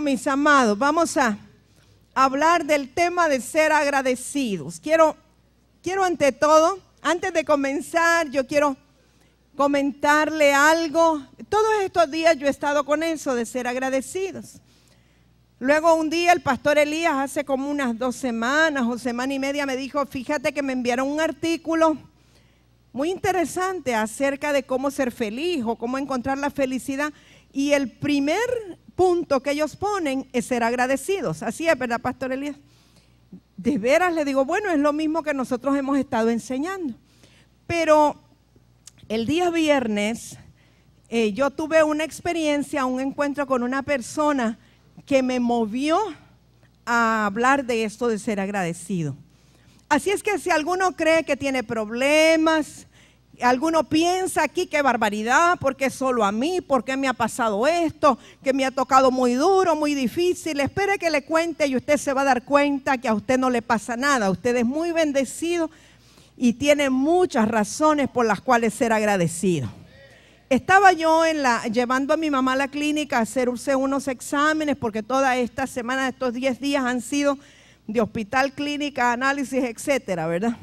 mis amados, vamos a hablar del tema de ser agradecidos. Quiero, quiero ante todo, antes de comenzar, yo quiero comentarle algo. Todos estos días yo he estado con eso de ser agradecidos. Luego un día el pastor Elías hace como unas dos semanas o semana y media me dijo, fíjate que me enviaron un artículo muy interesante acerca de cómo ser feliz o cómo encontrar la felicidad. Y el primer punto que ellos ponen es ser agradecidos. Así es, ¿verdad, Pastor Elías? De veras le digo, bueno, es lo mismo que nosotros hemos estado enseñando. Pero el día viernes eh, yo tuve una experiencia, un encuentro con una persona que me movió a hablar de esto de ser agradecido. Así es que si alguno cree que tiene problemas, Alguno piensa aquí qué barbaridad, porque solo a mí, porque me ha pasado esto, que me ha tocado muy duro, muy difícil. Espere que le cuente y usted se va a dar cuenta que a usted no le pasa nada. Usted es muy bendecido y tiene muchas razones por las cuales ser agradecido. Estaba yo en la, llevando a mi mamá a la clínica a hacerse unos exámenes, porque toda esta semana, estos 10 días han sido de hospital, clínica, análisis, etcétera, ¿verdad?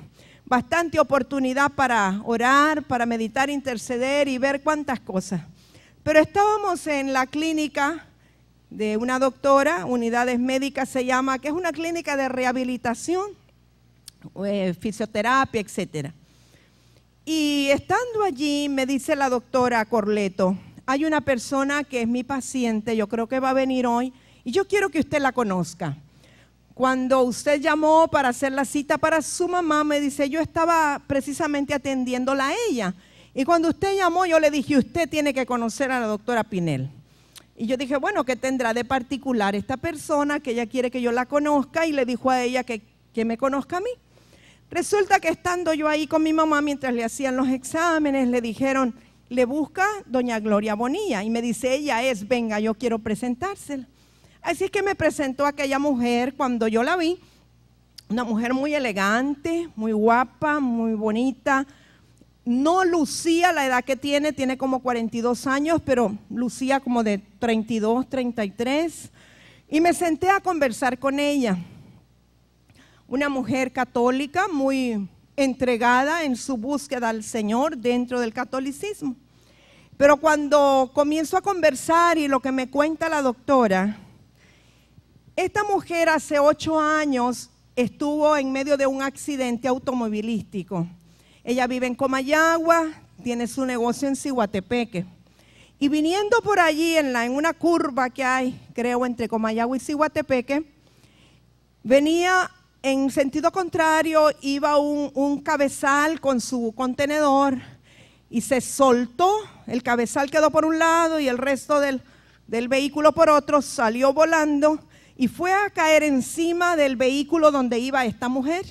bastante oportunidad para orar, para meditar, interceder y ver cuántas cosas. Pero estábamos en la clínica de una doctora, unidades médicas se llama, que es una clínica de rehabilitación, eh, fisioterapia, etc. Y estando allí, me dice la doctora Corleto, hay una persona que es mi paciente, yo creo que va a venir hoy, y yo quiero que usted la conozca. Cuando usted llamó para hacer la cita para su mamá, me dice, yo estaba precisamente atendiéndola a ella. Y cuando usted llamó, yo le dije, usted tiene que conocer a la doctora Pinel. Y yo dije, bueno, ¿qué tendrá de particular esta persona que ella quiere que yo la conozca? Y le dijo a ella que, que me conozca a mí. Resulta que estando yo ahí con mi mamá mientras le hacían los exámenes, le dijeron, le busca doña Gloria Bonilla. Y me dice, ella es, venga, yo quiero presentársela. Así es que me presentó aquella mujer cuando yo la vi, una mujer muy elegante, muy guapa, muy bonita. No lucía la edad que tiene, tiene como 42 años, pero lucía como de 32, 33. Y me senté a conversar con ella. Una mujer católica muy entregada en su búsqueda al Señor dentro del catolicismo. Pero cuando comienzo a conversar y lo que me cuenta la doctora, esta mujer hace ocho años estuvo en medio de un accidente automovilístico. Ella vive en Comayagua, tiene su negocio en Cihuatepeque. Y viniendo por allí en, una curva que hay, creo, entre Comayagua y Cihuatepeque, venía en sentido contrario, iba un, cabezal con su contenedor y se soltó, el cabezal quedó por un lado y el resto del vehículo por otro, salió volando y fue a caer encima del vehículo donde iba esta mujer.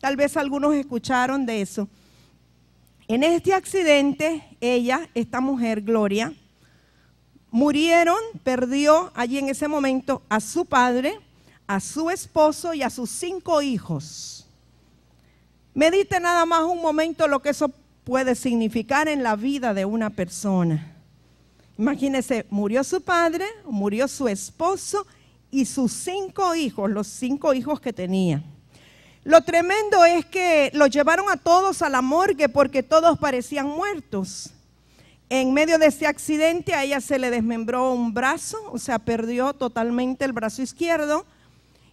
Tal vez algunos escucharon de eso. En este accidente, ella, esta mujer, Gloria, murieron, perdió allí en ese momento a su padre, a su esposo y a sus cinco hijos. Medite nada más un momento lo que eso puede significar en la vida de una persona. Imagínese, murió su padre, murió su esposo y sus cinco hijos, los cinco hijos que tenía. Lo tremendo es que los llevaron a todos a la morgue porque todos parecían muertos. En medio de ese accidente a ella se le desmembró un brazo, o sea, perdió totalmente el brazo izquierdo.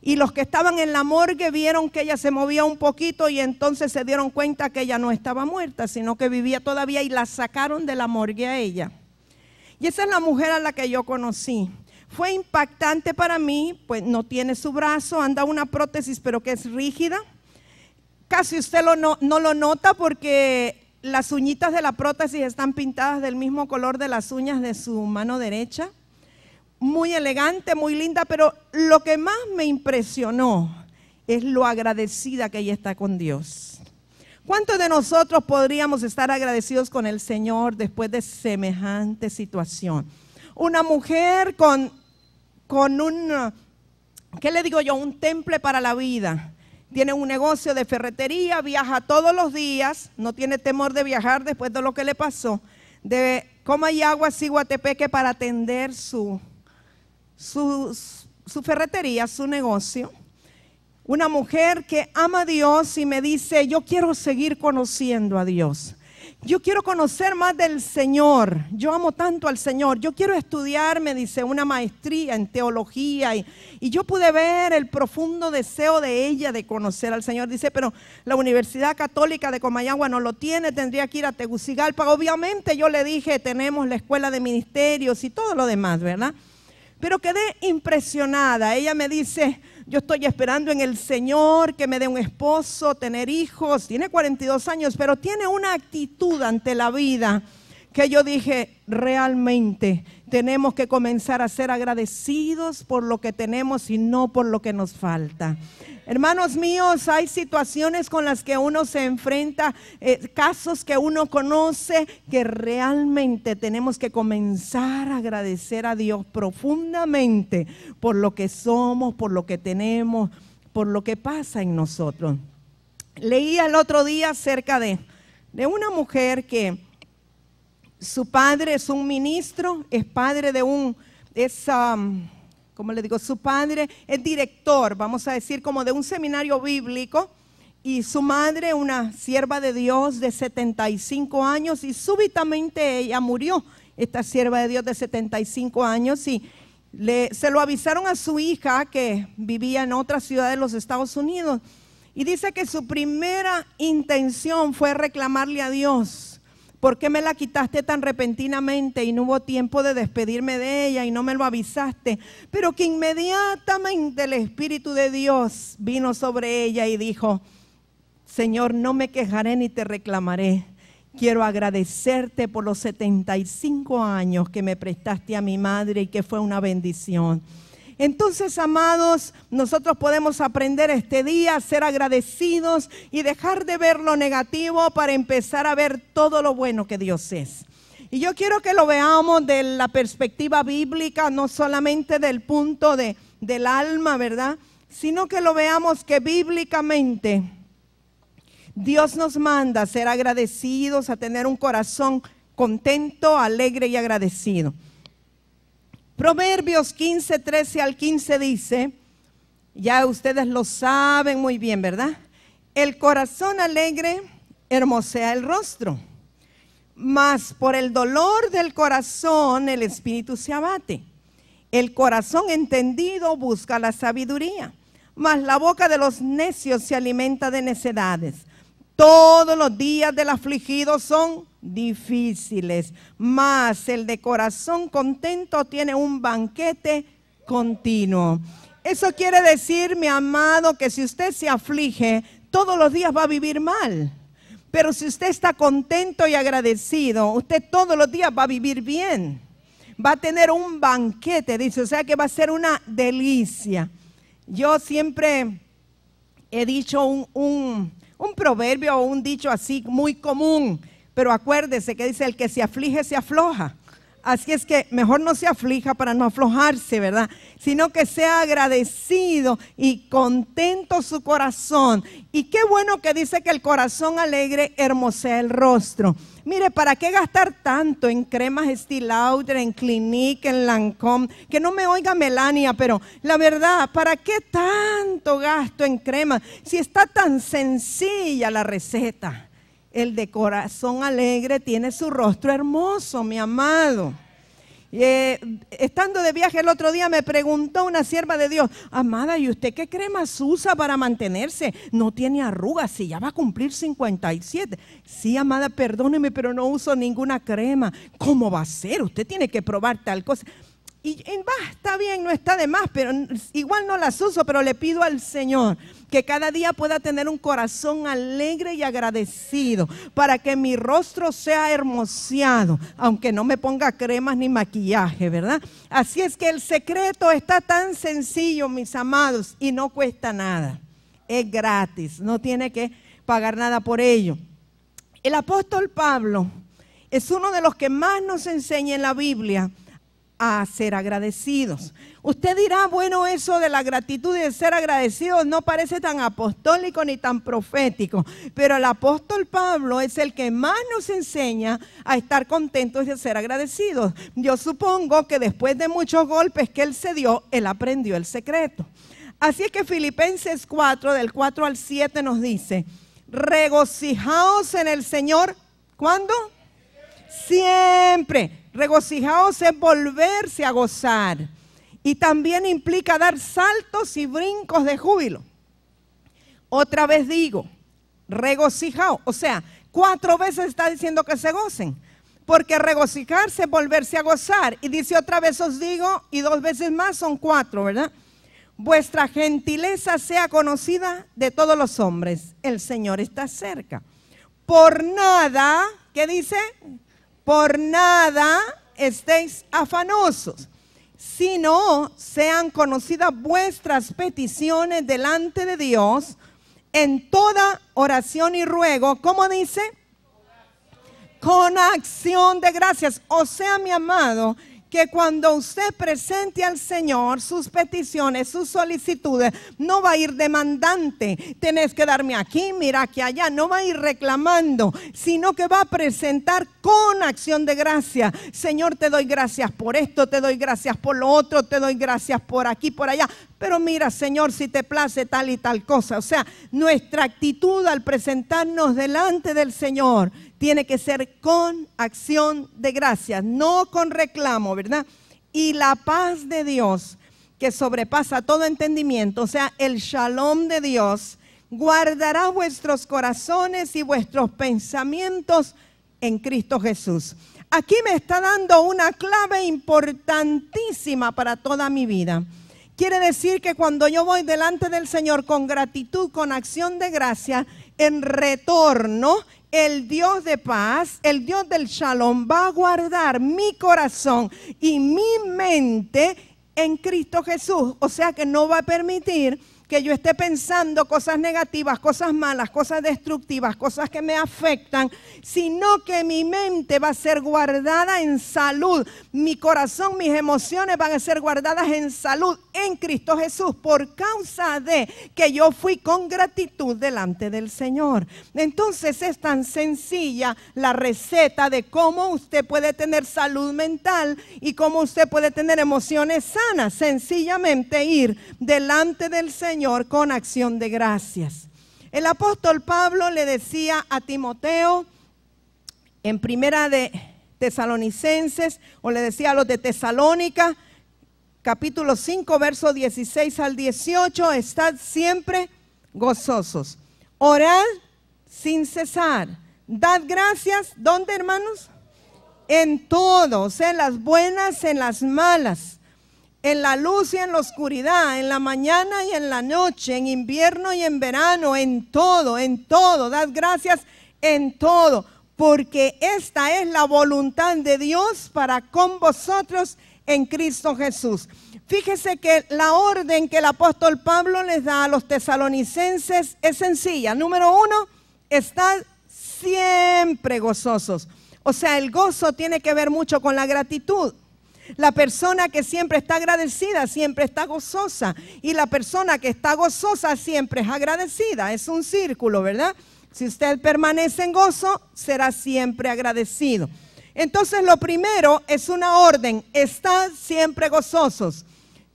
Y los que estaban en la morgue vieron que ella se movía un poquito y entonces se dieron cuenta que ella no estaba muerta, sino que vivía todavía y la sacaron de la morgue a ella. Y esa es la mujer a la que yo conocí. Fue impactante para mí, pues no tiene su brazo, anda una prótesis pero que es rígida. Casi usted no, no lo nota porque las uñitas de la prótesis están pintadas del mismo color de las uñas de su mano derecha. Muy elegante, muy linda, pero lo que más me impresionó es lo agradecida que ella está con Dios. ¿Cuántos de nosotros podríamos estar agradecidos con el Señor después de semejante situación? una mujer con, un, ¿qué le digo yo? Un temple para la vida. Tiene un negocio de ferretería, viaja todos los días, no tiene temor de viajar después de lo que le pasó. De Coma y Agua, guatepeque para atender su, su ferretería, su negocio. Una mujer que ama a Dios y me dice, yo quiero seguir conociendo a Dios yo quiero conocer más del Señor, yo amo tanto al Señor, yo quiero estudiar, me dice, una maestría en teología y, y, yo pude ver el profundo deseo de ella de conocer al Señor. Dice, pero la Universidad Católica de Comayagua no lo tiene, tendría que ir a Tegucigalpa. Obviamente yo le dije, tenemos la escuela de ministerios y todo lo demás, ¿verdad? Pero quedé impresionada, ella me dice... Yo estoy esperando en el Señor que me dé un esposo, tener hijos. Tiene 42 años, pero tiene una actitud ante la vida que yo dije, realmente tenemos que comenzar a ser agradecidos por lo que tenemos y no por lo que nos falta. Hermanos míos, hay situaciones con las que uno se enfrenta, eh, casos que uno conoce, que realmente tenemos que comenzar a agradecer a Dios profundamente por lo que somos, por lo que tenemos, por lo que pasa en nosotros. Leía el otro día acerca de, de una mujer que su padre es un ministro, es padre de un, es, um, como le digo, su padre es director, vamos a decir, como de un seminario bíblico. Y su madre, una sierva de Dios de 75 años, y súbitamente ella murió, esta sierva de Dios de 75 años, y le, se lo avisaron a su hija que vivía en otra ciudad de los Estados Unidos. Y dice que su primera intención fue reclamarle a Dios ¿Por qué me la quitaste tan repentinamente y no hubo tiempo de despedirme de ella y no me lo avisaste? Pero que inmediatamente el Espíritu de Dios vino sobre ella y dijo, Señor, no me quejaré ni te reclamaré. Quiero agradecerte por los 75 años que me prestaste a mi madre y que fue una bendición. Entonces, amados, nosotros podemos aprender este día a ser agradecidos y dejar de ver lo negativo para empezar a ver todo lo bueno que Dios es. Y yo quiero que lo veamos de la perspectiva bíblica, no solamente del punto de, del alma, ¿verdad? Sino que lo veamos que bíblicamente Dios nos manda a ser agradecidos, a tener un corazón contento, alegre y agradecido. Proverbios 15, 13 al 15 dice, ya ustedes lo saben muy bien, ¿verdad? El corazón alegre hermosea el rostro, mas por el dolor del corazón el espíritu se abate. El corazón entendido busca la sabiduría, mas la boca de los necios se alimenta de necedades. Todos los días del afligido son difíciles, Más el de corazón contento tiene un banquete continuo. Eso quiere decir, mi amado, que si usted se aflige, todos los días va a vivir mal. Pero si usted está contento y agradecido, usted todos los días va a vivir bien. Va a tener un banquete, dice, o sea que va a ser una delicia. Yo siempre he dicho un un proverbio o un dicho así muy común, pero acuérdese que dice, el que se aflige se afloja. Así es que mejor no se aflija para no aflojarse, ¿verdad? Sino que sea agradecido y contento su corazón. Y qué bueno que dice que el corazón alegre hermosea el rostro. Mire, ¿para qué gastar tanto en cremas Estee en Clinique, en Lancome? Que no me oiga Melania, pero la verdad, ¿para qué tanto gasto en cremas? si está tan sencilla la receta? el de corazón alegre tiene su rostro hermoso, mi amado. Eh, estando de viaje el otro día me preguntó una sierva de Dios, amada, ¿y usted qué cremas usa para mantenerse? No tiene arrugas, si ya va a cumplir 57. Sí, amada, perdóneme, pero no uso ninguna crema. ¿Cómo va a ser? Usted tiene que probar tal cosa. Y, va, está bien, no está de más, pero igual no las uso, pero le pido al Señor que cada día pueda tener un corazón alegre y agradecido, para que mi rostro sea hermoseado, aunque no me ponga cremas ni maquillaje, ¿verdad? Así es que el secreto está tan sencillo, mis amados, y no cuesta nada. Es gratis, no tiene que pagar nada por ello. El apóstol Pablo es uno de los que más nos enseña en la Biblia a ser agradecidos. Usted dirá, bueno, eso de la gratitud y de ser agradecidos no parece tan apostólico ni tan profético, pero el apóstol Pablo es el que más nos enseña a estar contentos de ser agradecidos. Yo supongo que después de muchos golpes que él se dio, él aprendió el secreto. Así es que Filipenses 4, del 4 al 7 nos dice, regocijaos en el Señor, ¿cuándo? Siempre. Siempre. Regocijaos es volverse a gozar. Y también implica dar saltos y brincos de júbilo. Otra vez digo, regocijaos. O sea, cuatro veces está diciendo que se gocen. Porque regocijarse es volverse a gozar. Y dice otra vez os digo, y dos veces más son cuatro, ¿verdad? Vuestra gentileza sea conocida de todos los hombres. El Señor está cerca. Por nada, ¿qué dice? Por nada estéis afanosos, sino sean conocidas vuestras peticiones delante de Dios en toda oración y ruego. como dice? Con acción de gracias. O sea, mi amado, que cuando usted presente al Señor sus peticiones, sus solicitudes, no va a ir demandante, tenés que darme aquí, mira que allá, no va a ir reclamando, sino que va a presentar con acción de gracia. Señor, te doy gracias por esto, te doy gracias por lo otro, te doy gracias por aquí, por allá. Pero mira, Señor, si te place tal y tal cosa. O sea, nuestra actitud al presentarnos delante del Señor tiene que ser con acción de gracias, no con reclamo, ¿verdad? Y la paz de Dios, que sobrepasa todo entendimiento, o sea, el shalom de Dios, guardará vuestros corazones y vuestros pensamientos en Cristo Jesús. Aquí me está dando una clave importantísima para toda mi vida. Quiere decir que cuando yo voy delante del Señor con gratitud, con acción de gracia, en retorno el Dios de paz, el Dios del shalom, va a guardar mi corazón y mi mente en Cristo Jesús. O sea que no va a permitir que yo esté pensando cosas negativas, cosas malas, cosas destructivas, cosas que me afectan, sino que mi mente va a ser guardada en salud, mi corazón, mis emociones van a ser guardadas en salud en Cristo Jesús por causa de que yo fui con gratitud delante del Señor. Entonces es tan sencilla la receta de cómo usted puede tener salud mental y cómo usted puede tener emociones sanas, sencillamente ir delante del Señor Señor con acción de gracias. El apóstol Pablo le decía a Timoteo en primera de Tesalonicenses, o le decía a los de Tesalónica, capítulo 5, verso 16 al 18, estad siempre gozosos. Orad sin cesar. Dad gracias, ¿dónde hermanos? En todos, en las buenas, en las malas en la luz y en la oscuridad, en la mañana y en la noche, en invierno y en verano, en todo, en todo. das gracias en todo, porque esta es la voluntad de Dios para con vosotros en Cristo Jesús. Fíjese que la orden que el apóstol Pablo les da a los tesalonicenses es sencilla. Número uno, estad siempre gozosos. O sea, el gozo tiene que ver mucho con la gratitud. La persona que siempre está agradecida siempre está gozosa. Y la persona que está gozosa siempre es agradecida. Es un círculo, ¿verdad? Si usted permanece en gozo, será siempre agradecido. Entonces lo primero es una orden. Están siempre gozosos.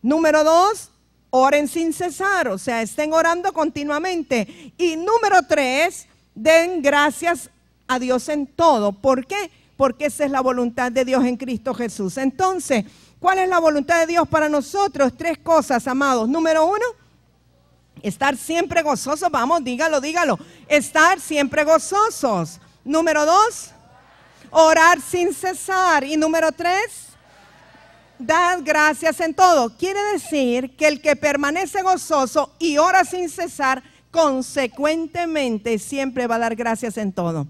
Número dos, oren sin cesar. O sea, estén orando continuamente. Y número tres, den gracias a Dios en todo. ¿Por qué? porque esa es la voluntad de Dios en Cristo Jesús. Entonces, ¿cuál es la voluntad de Dios para nosotros? Tres cosas, amados. Número uno, estar siempre gozosos. Vamos, dígalo, dígalo. Estar siempre gozosos. Número dos, orar sin cesar. Y número tres, dar gracias en todo. Quiere decir que el que permanece gozoso y ora sin cesar, consecuentemente siempre va a dar gracias en todo.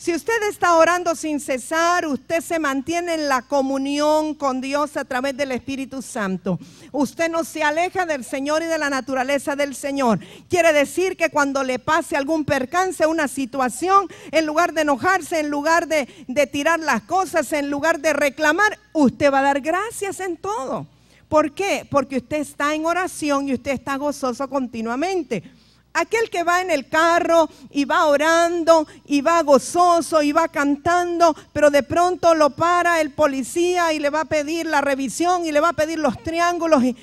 Si usted está orando sin cesar, usted se mantiene en la comunión con Dios a través del Espíritu Santo. Usted no se aleja del Señor y de la naturaleza del Señor. Quiere decir que cuando le pase algún percance, una situación, en lugar de enojarse, en lugar de, tirar las cosas, en lugar de reclamar, usted va a dar gracias en todo. ¿Por qué? Porque usted está en oración y usted está gozoso continuamente. Aquel que va en el carro y va orando y va gozoso y va cantando, pero de pronto lo para el policía y le va a pedir la revisión y le va a pedir los triángulos y,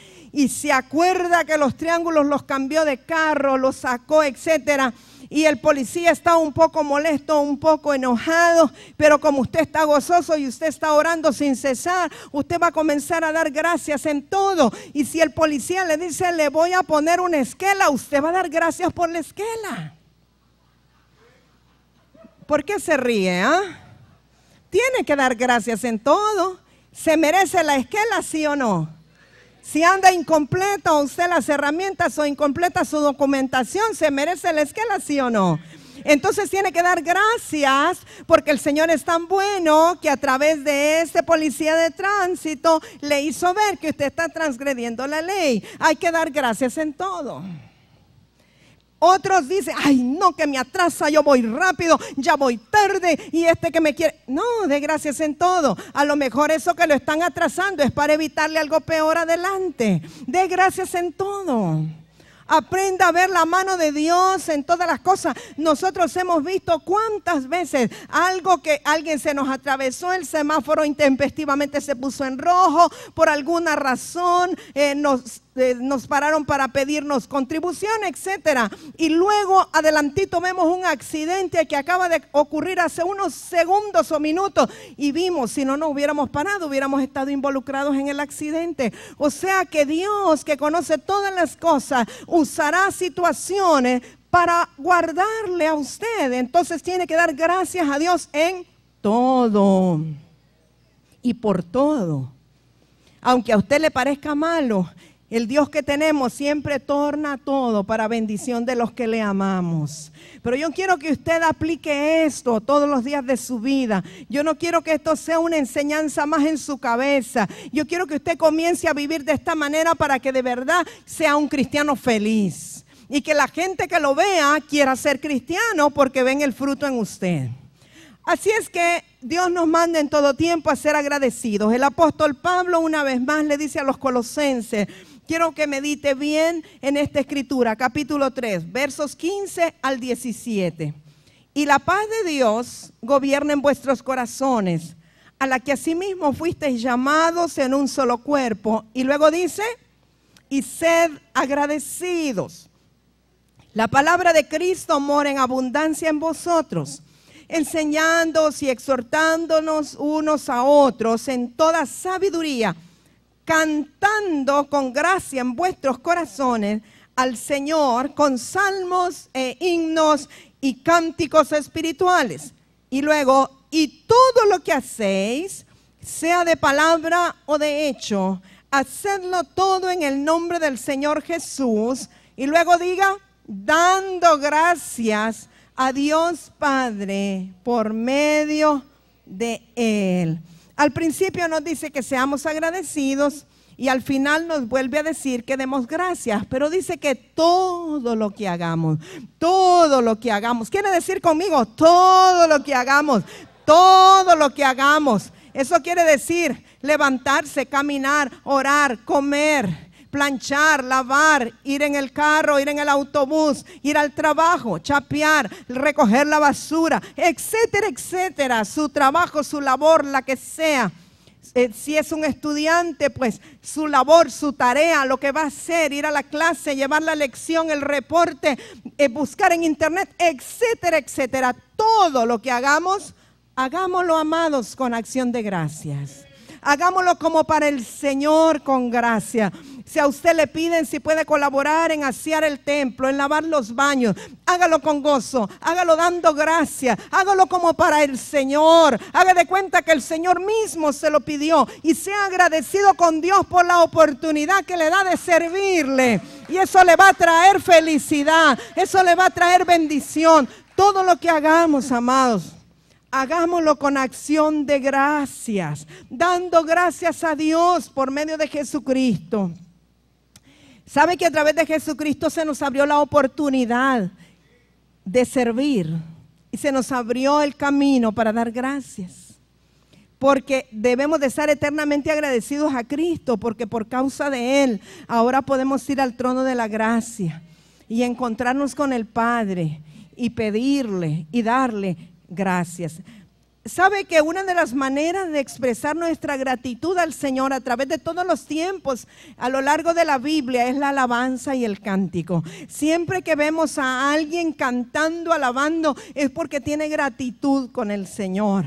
se acuerda que los triángulos los cambió de carro, los sacó, etcétera y el policía está un poco molesto, un poco enojado, pero como usted está gozoso y usted está orando sin cesar, usted va a comenzar a dar gracias en todo. Y si el policía le dice, le voy a poner una esquela, usted va a dar gracias por la esquela. ¿Por qué se ríe? Ah? Tiene que dar gracias en todo. ¿Se merece la esquela, sí o no? Si anda incompleta usted las herramientas o incompleta su documentación, ¿se merece la esquela, sí o no? Entonces tiene que dar gracias porque el Señor es tan bueno que a través de este policía de tránsito le hizo ver que usted está transgrediendo la ley. Hay que dar gracias en todo. Otros dicen, ay no, que me atrasa, yo voy rápido, ya voy tarde y este que me quiere. No, de gracias en todo. A lo mejor eso que lo están atrasando es para evitarle algo peor adelante. De gracias en todo. Aprenda a ver la mano de Dios en todas las cosas. Nosotros hemos visto cuántas veces algo que alguien se nos atravesó, el semáforo intempestivamente se puso en rojo, por alguna razón eh, nos nos pararon para pedirnos contribución, etcétera. Y luego adelantito vemos un accidente que acaba de ocurrir hace unos segundos o minutos y vimos, si no nos hubiéramos parado, hubiéramos estado involucrados en el accidente. O sea que Dios, que conoce todas las cosas, usará situaciones para guardarle a usted. Entonces tiene que dar gracias a Dios en todo y por todo. Aunque a usted le parezca malo, el Dios que tenemos siempre torna todo para bendición de los que le amamos. Pero yo quiero que usted aplique esto todos los días de su vida. Yo no quiero que esto sea una enseñanza más en su cabeza. Yo quiero que usted comience a vivir de esta manera para que de verdad sea un cristiano feliz. Y que la gente que lo vea quiera ser cristiano porque ven el fruto en usted. Así es que Dios nos manda en todo tiempo a ser agradecidos. El apóstol Pablo una vez más le dice a los colosenses, Quiero que medite bien en esta escritura, capítulo 3, versos 15 al 17. Y la paz de Dios gobierna en vuestros corazones, a la que asimismo fuisteis llamados en un solo cuerpo. Y luego dice, y sed agradecidos. La palabra de Cristo mora en abundancia en vosotros, enseñándoos y exhortándonos unos a otros en toda sabiduría cantando con gracia en vuestros corazones al Señor con salmos e himnos y cánticos espirituales. Y luego, y todo lo que hacéis, sea de palabra o de hecho, hacedlo todo en el nombre del Señor Jesús. Y luego diga, dando gracias a Dios Padre por medio de Él. Al principio nos dice que seamos agradecidos y al final nos vuelve a decir que demos gracias, pero dice que todo lo que hagamos, todo lo que hagamos, quiere decir conmigo, todo lo que hagamos, todo lo que hagamos. Eso quiere decir levantarse, caminar, orar, comer, planchar, lavar, ir en el carro, ir en el autobús, ir al trabajo, chapear, recoger la basura, etcétera, etcétera. Su trabajo, su labor, la que sea. Eh, si es un estudiante, pues su labor, su tarea, lo que va a hacer, ir a la clase, llevar la lección, el reporte, eh, buscar en internet, etcétera, etcétera. Todo lo que hagamos, hagámoslo amados con acción de gracias. Hagámoslo como para el Señor con gracia. Si a usted le piden si puede colaborar en asear el templo, en lavar los baños, hágalo con gozo, hágalo dando gracias, hágalo como para el Señor. Haga de cuenta que el Señor mismo se lo pidió y sea agradecido con Dios por la oportunidad que le da de servirle. Y eso le va a traer felicidad, eso le va a traer bendición. Todo lo que hagamos, amados, hagámoslo con acción de gracias, dando gracias a Dios por medio de Jesucristo. ¿Sabe que a través de Jesucristo se nos abrió la oportunidad de servir? Y se nos abrió el camino para dar gracias. Porque debemos de estar eternamente agradecidos a Cristo, porque por causa de Él ahora podemos ir al trono de la gracia y encontrarnos con el Padre y pedirle y darle gracias. Sabe que una de las maneras de expresar nuestra gratitud al Señor a través de todos los tiempos a lo largo de la Biblia es la alabanza y el cántico. Siempre que vemos a alguien cantando, alabando, es porque tiene gratitud con el Señor.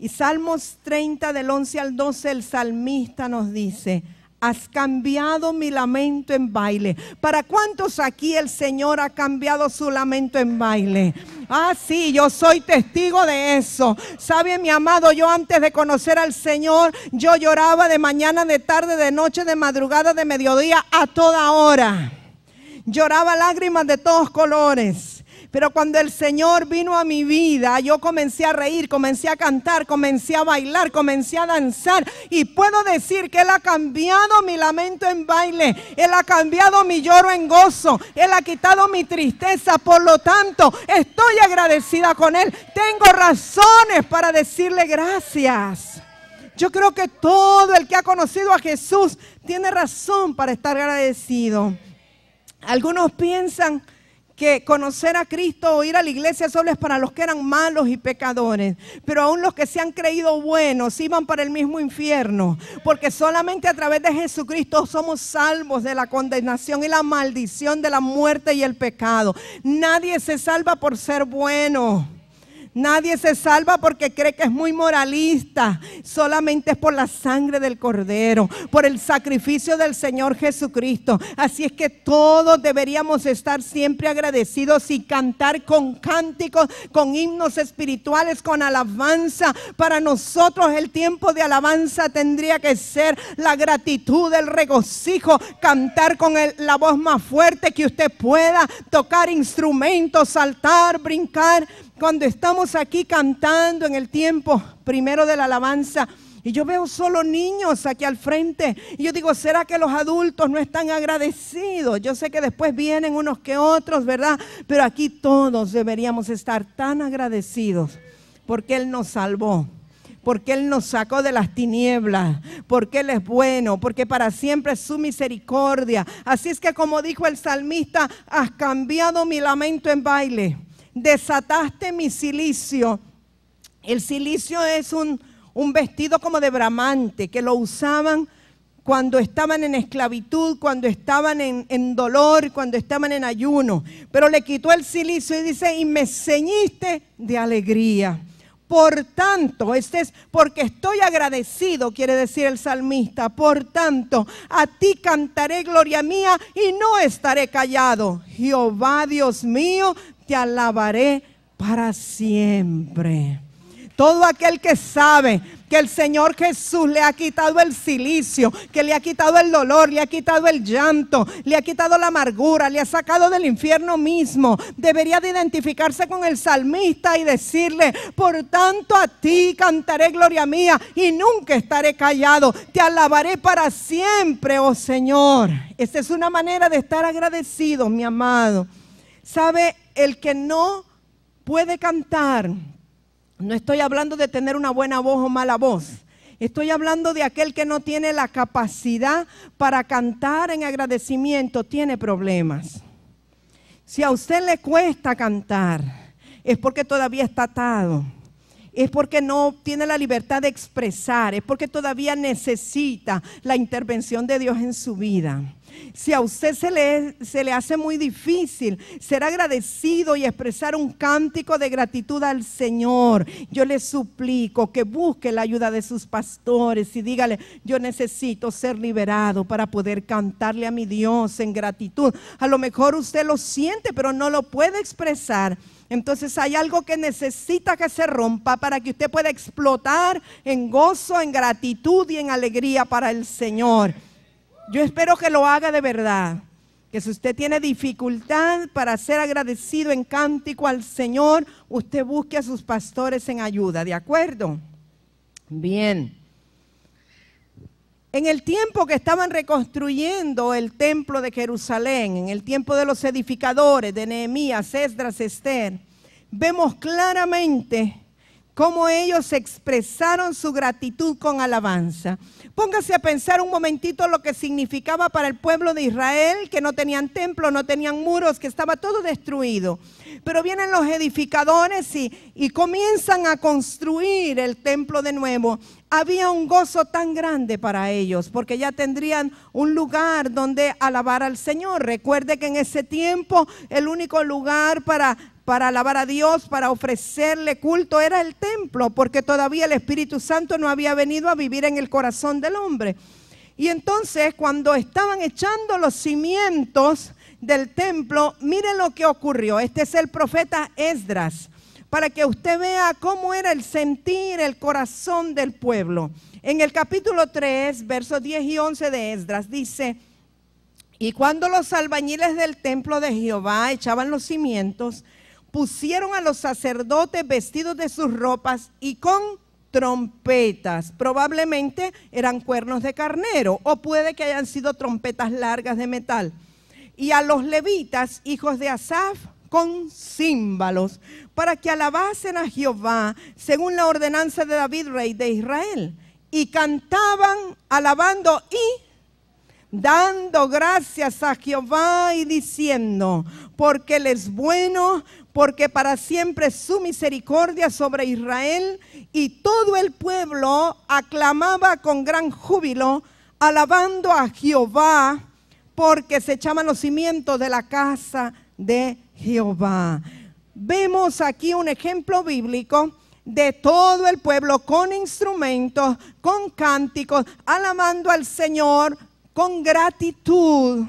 Y Salmos 30 del 11 al 12 el salmista nos dice, Has cambiado mi lamento en baile. ¿Para cuántos aquí el Señor ha cambiado su lamento en baile? Ah, sí, yo soy testigo de eso. Sabe, mi amado, yo antes de conocer al Señor, yo lloraba de mañana, de tarde, de noche, de madrugada, de mediodía, a toda hora. Lloraba lágrimas de todos colores. Pero cuando el Señor vino a mi vida, yo comencé a reír, comencé a cantar, comencé a bailar, comencé a danzar. Y puedo decir que Él ha cambiado mi lamento en baile, Él ha cambiado mi lloro en gozo, Él ha quitado mi tristeza. Por lo tanto, estoy agradecida con Él. Tengo razones para decirle gracias. Yo creo que todo el que ha conocido a Jesús tiene razón para estar agradecido. Algunos piensan que conocer a Cristo o ir a la iglesia solo es para los que eran malos y pecadores. Pero aún los que se han creído buenos iban para el mismo infierno. Porque solamente a través de Jesucristo somos salvos de la condenación y la maldición de la muerte y el pecado. Nadie se salva por ser bueno. Nadie se salva porque cree que es muy moralista. Solamente es por la sangre del cordero, por el sacrificio del Señor Jesucristo. Así es que todos deberíamos estar siempre agradecidos y cantar con cánticos, con himnos espirituales, con alabanza. Para nosotros el tiempo de alabanza tendría que ser la gratitud, el regocijo, cantar con la voz más fuerte que usted pueda, tocar instrumentos, saltar, brincar cuando estamos aquí cantando en el tiempo primero de la alabanza, y yo veo solo niños aquí al frente. Y yo digo, ¿será que los adultos no están agradecidos? Yo sé que después vienen unos que otros, ¿verdad? Pero aquí todos deberíamos estar tan agradecidos porque Él nos salvó. Porque Él nos sacó de las tinieblas, porque Él es bueno, porque para siempre es su misericordia. Así es que como dijo el salmista, has cambiado mi lamento en baile desataste mi silicio. El silicio es un, vestido como de bramante, que lo usaban cuando estaban en esclavitud, cuando estaban en, en, dolor, cuando estaban en ayuno. Pero le quitó el silicio y dice, y me ceñiste de alegría. Por tanto, este es porque estoy agradecido, quiere decir el salmista. Por tanto, a ti cantaré gloria mía y no estaré callado. Jehová Dios mío, te alabaré para siempre. Todo aquel que sabe que el Señor Jesús le ha quitado el silicio, que le ha quitado el dolor, le ha quitado el llanto, le ha quitado la amargura, le ha sacado del infierno mismo, debería de identificarse con el salmista y decirle, por tanto a ti cantaré gloria mía y nunca estaré callado, te alabaré para siempre, oh Señor. Esa es una manera de estar agradecido, mi amado. Sabe, el que no puede cantar, no estoy hablando de tener una buena voz o mala voz. Estoy hablando de aquel que no tiene la capacidad para cantar en agradecimiento, tiene problemas. Si a usted le cuesta cantar, es porque todavía está atado es porque no tiene la libertad de expresar, es porque todavía necesita la intervención de Dios en su vida. Si a usted se le, se le, hace muy difícil ser agradecido y expresar un cántico de gratitud al Señor, yo le suplico que busque la ayuda de sus pastores y dígale, yo necesito ser liberado para poder cantarle a mi Dios en gratitud. A lo mejor usted lo siente, pero no lo puede expresar. Entonces hay algo que necesita que se rompa para que usted pueda explotar en gozo, en gratitud y en alegría para el Señor. Yo espero que lo haga de verdad. Que si usted tiene dificultad para ser agradecido en cántico al Señor, usted busque a sus pastores en ayuda, ¿de acuerdo? Bien. En el tiempo que estaban reconstruyendo el templo de Jerusalén, en el tiempo de los edificadores de Nehemías, Esdras, Esther, vemos claramente cómo ellos expresaron su gratitud con alabanza. Póngase a pensar un momentito lo que significaba para el pueblo de Israel, que no tenían templo, no tenían muros, que estaba todo destruido. Pero vienen los edificadores y, y comienzan a construir el templo de nuevo había un gozo tan grande para ellos, porque ya tendrían un lugar donde alabar al Señor. Recuerde que en ese tiempo el único lugar para para alabar a Dios, para ofrecerle culto, era el templo, porque todavía el Espíritu Santo no había venido a vivir en el corazón del hombre. Y entonces cuando estaban echando los cimientos del templo, miren lo que ocurrió. Este es el profeta Esdras para que usted vea cómo era el sentir, el corazón del pueblo. En el capítulo 3, versos 10 y 11 de Esdras dice, y cuando los albañiles del templo de Jehová echaban los cimientos, pusieron a los sacerdotes vestidos de sus ropas y con trompetas. Probablemente eran cuernos de carnero o puede que hayan sido trompetas largas de metal. Y a los levitas, hijos de Asaf, con címbalos, para que alabasen a Jehová según la ordenanza de David, rey de Israel. Y cantaban alabando y dando gracias a Jehová y diciendo, porque Él es bueno, porque para siempre su misericordia sobre Israel. Y todo el pueblo aclamaba con gran júbilo, alabando a Jehová, porque se echaban los cimientos de la casa de Jehová. Vemos aquí un ejemplo bíblico de todo el pueblo con instrumentos, con cánticos, alabando al Señor con gratitud,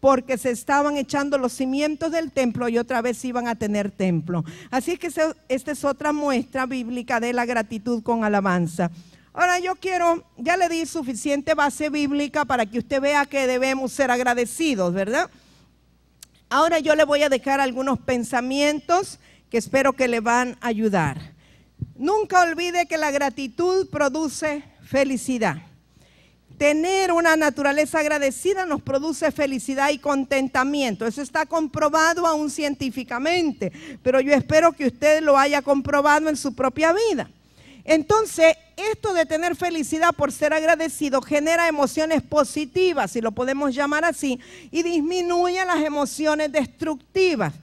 porque se estaban echando los cimientos del templo y otra vez iban a tener templo. Así que esta es otra muestra bíblica de la gratitud con alabanza. Ahora yo quiero, ya le di suficiente base bíblica para que usted vea que debemos ser agradecidos, ¿verdad? Ahora yo le voy a dejar algunos pensamientos que espero que le van a ayudar. Nunca olvide que la gratitud produce felicidad. Tener una naturaleza agradecida nos produce felicidad y contentamiento. Eso está comprobado aún científicamente, pero yo espero que usted lo haya comprobado en su propia vida. Entonces, esto de tener felicidad por ser agradecido genera emociones positivas, si lo podemos llamar así, y disminuye las emociones destructivas.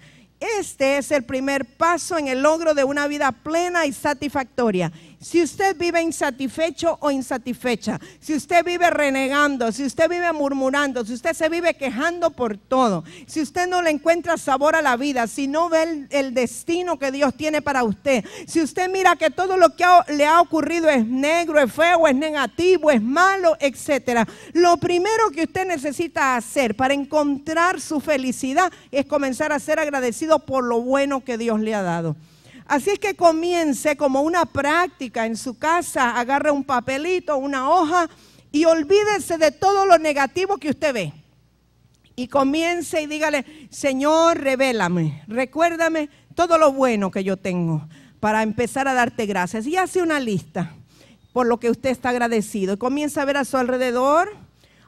Este es el primer paso en el logro de una vida plena y satisfactoria. Si usted vive insatisfecho o insatisfecha, si usted vive renegando, si usted vive murmurando, si usted se vive quejando por todo, si usted no le encuentra sabor a la vida, si no ve el, destino que Dios tiene para usted, si usted mira que todo lo que le ha ocurrido es negro, es feo, es negativo, es malo, etcétera, lo primero que usted necesita hacer para encontrar su felicidad es comenzar a ser agradecido por lo bueno que Dios le ha dado. Así es que comience como una práctica en su casa, agarre un papelito, una hoja y olvídese de todo lo negativo que usted ve. Y comience y dígale, Señor, revélame, recuérdame todo lo bueno que yo tengo para empezar a darte gracias. Y hace una lista por lo que usted está agradecido. Y comienza a ver a su alrededor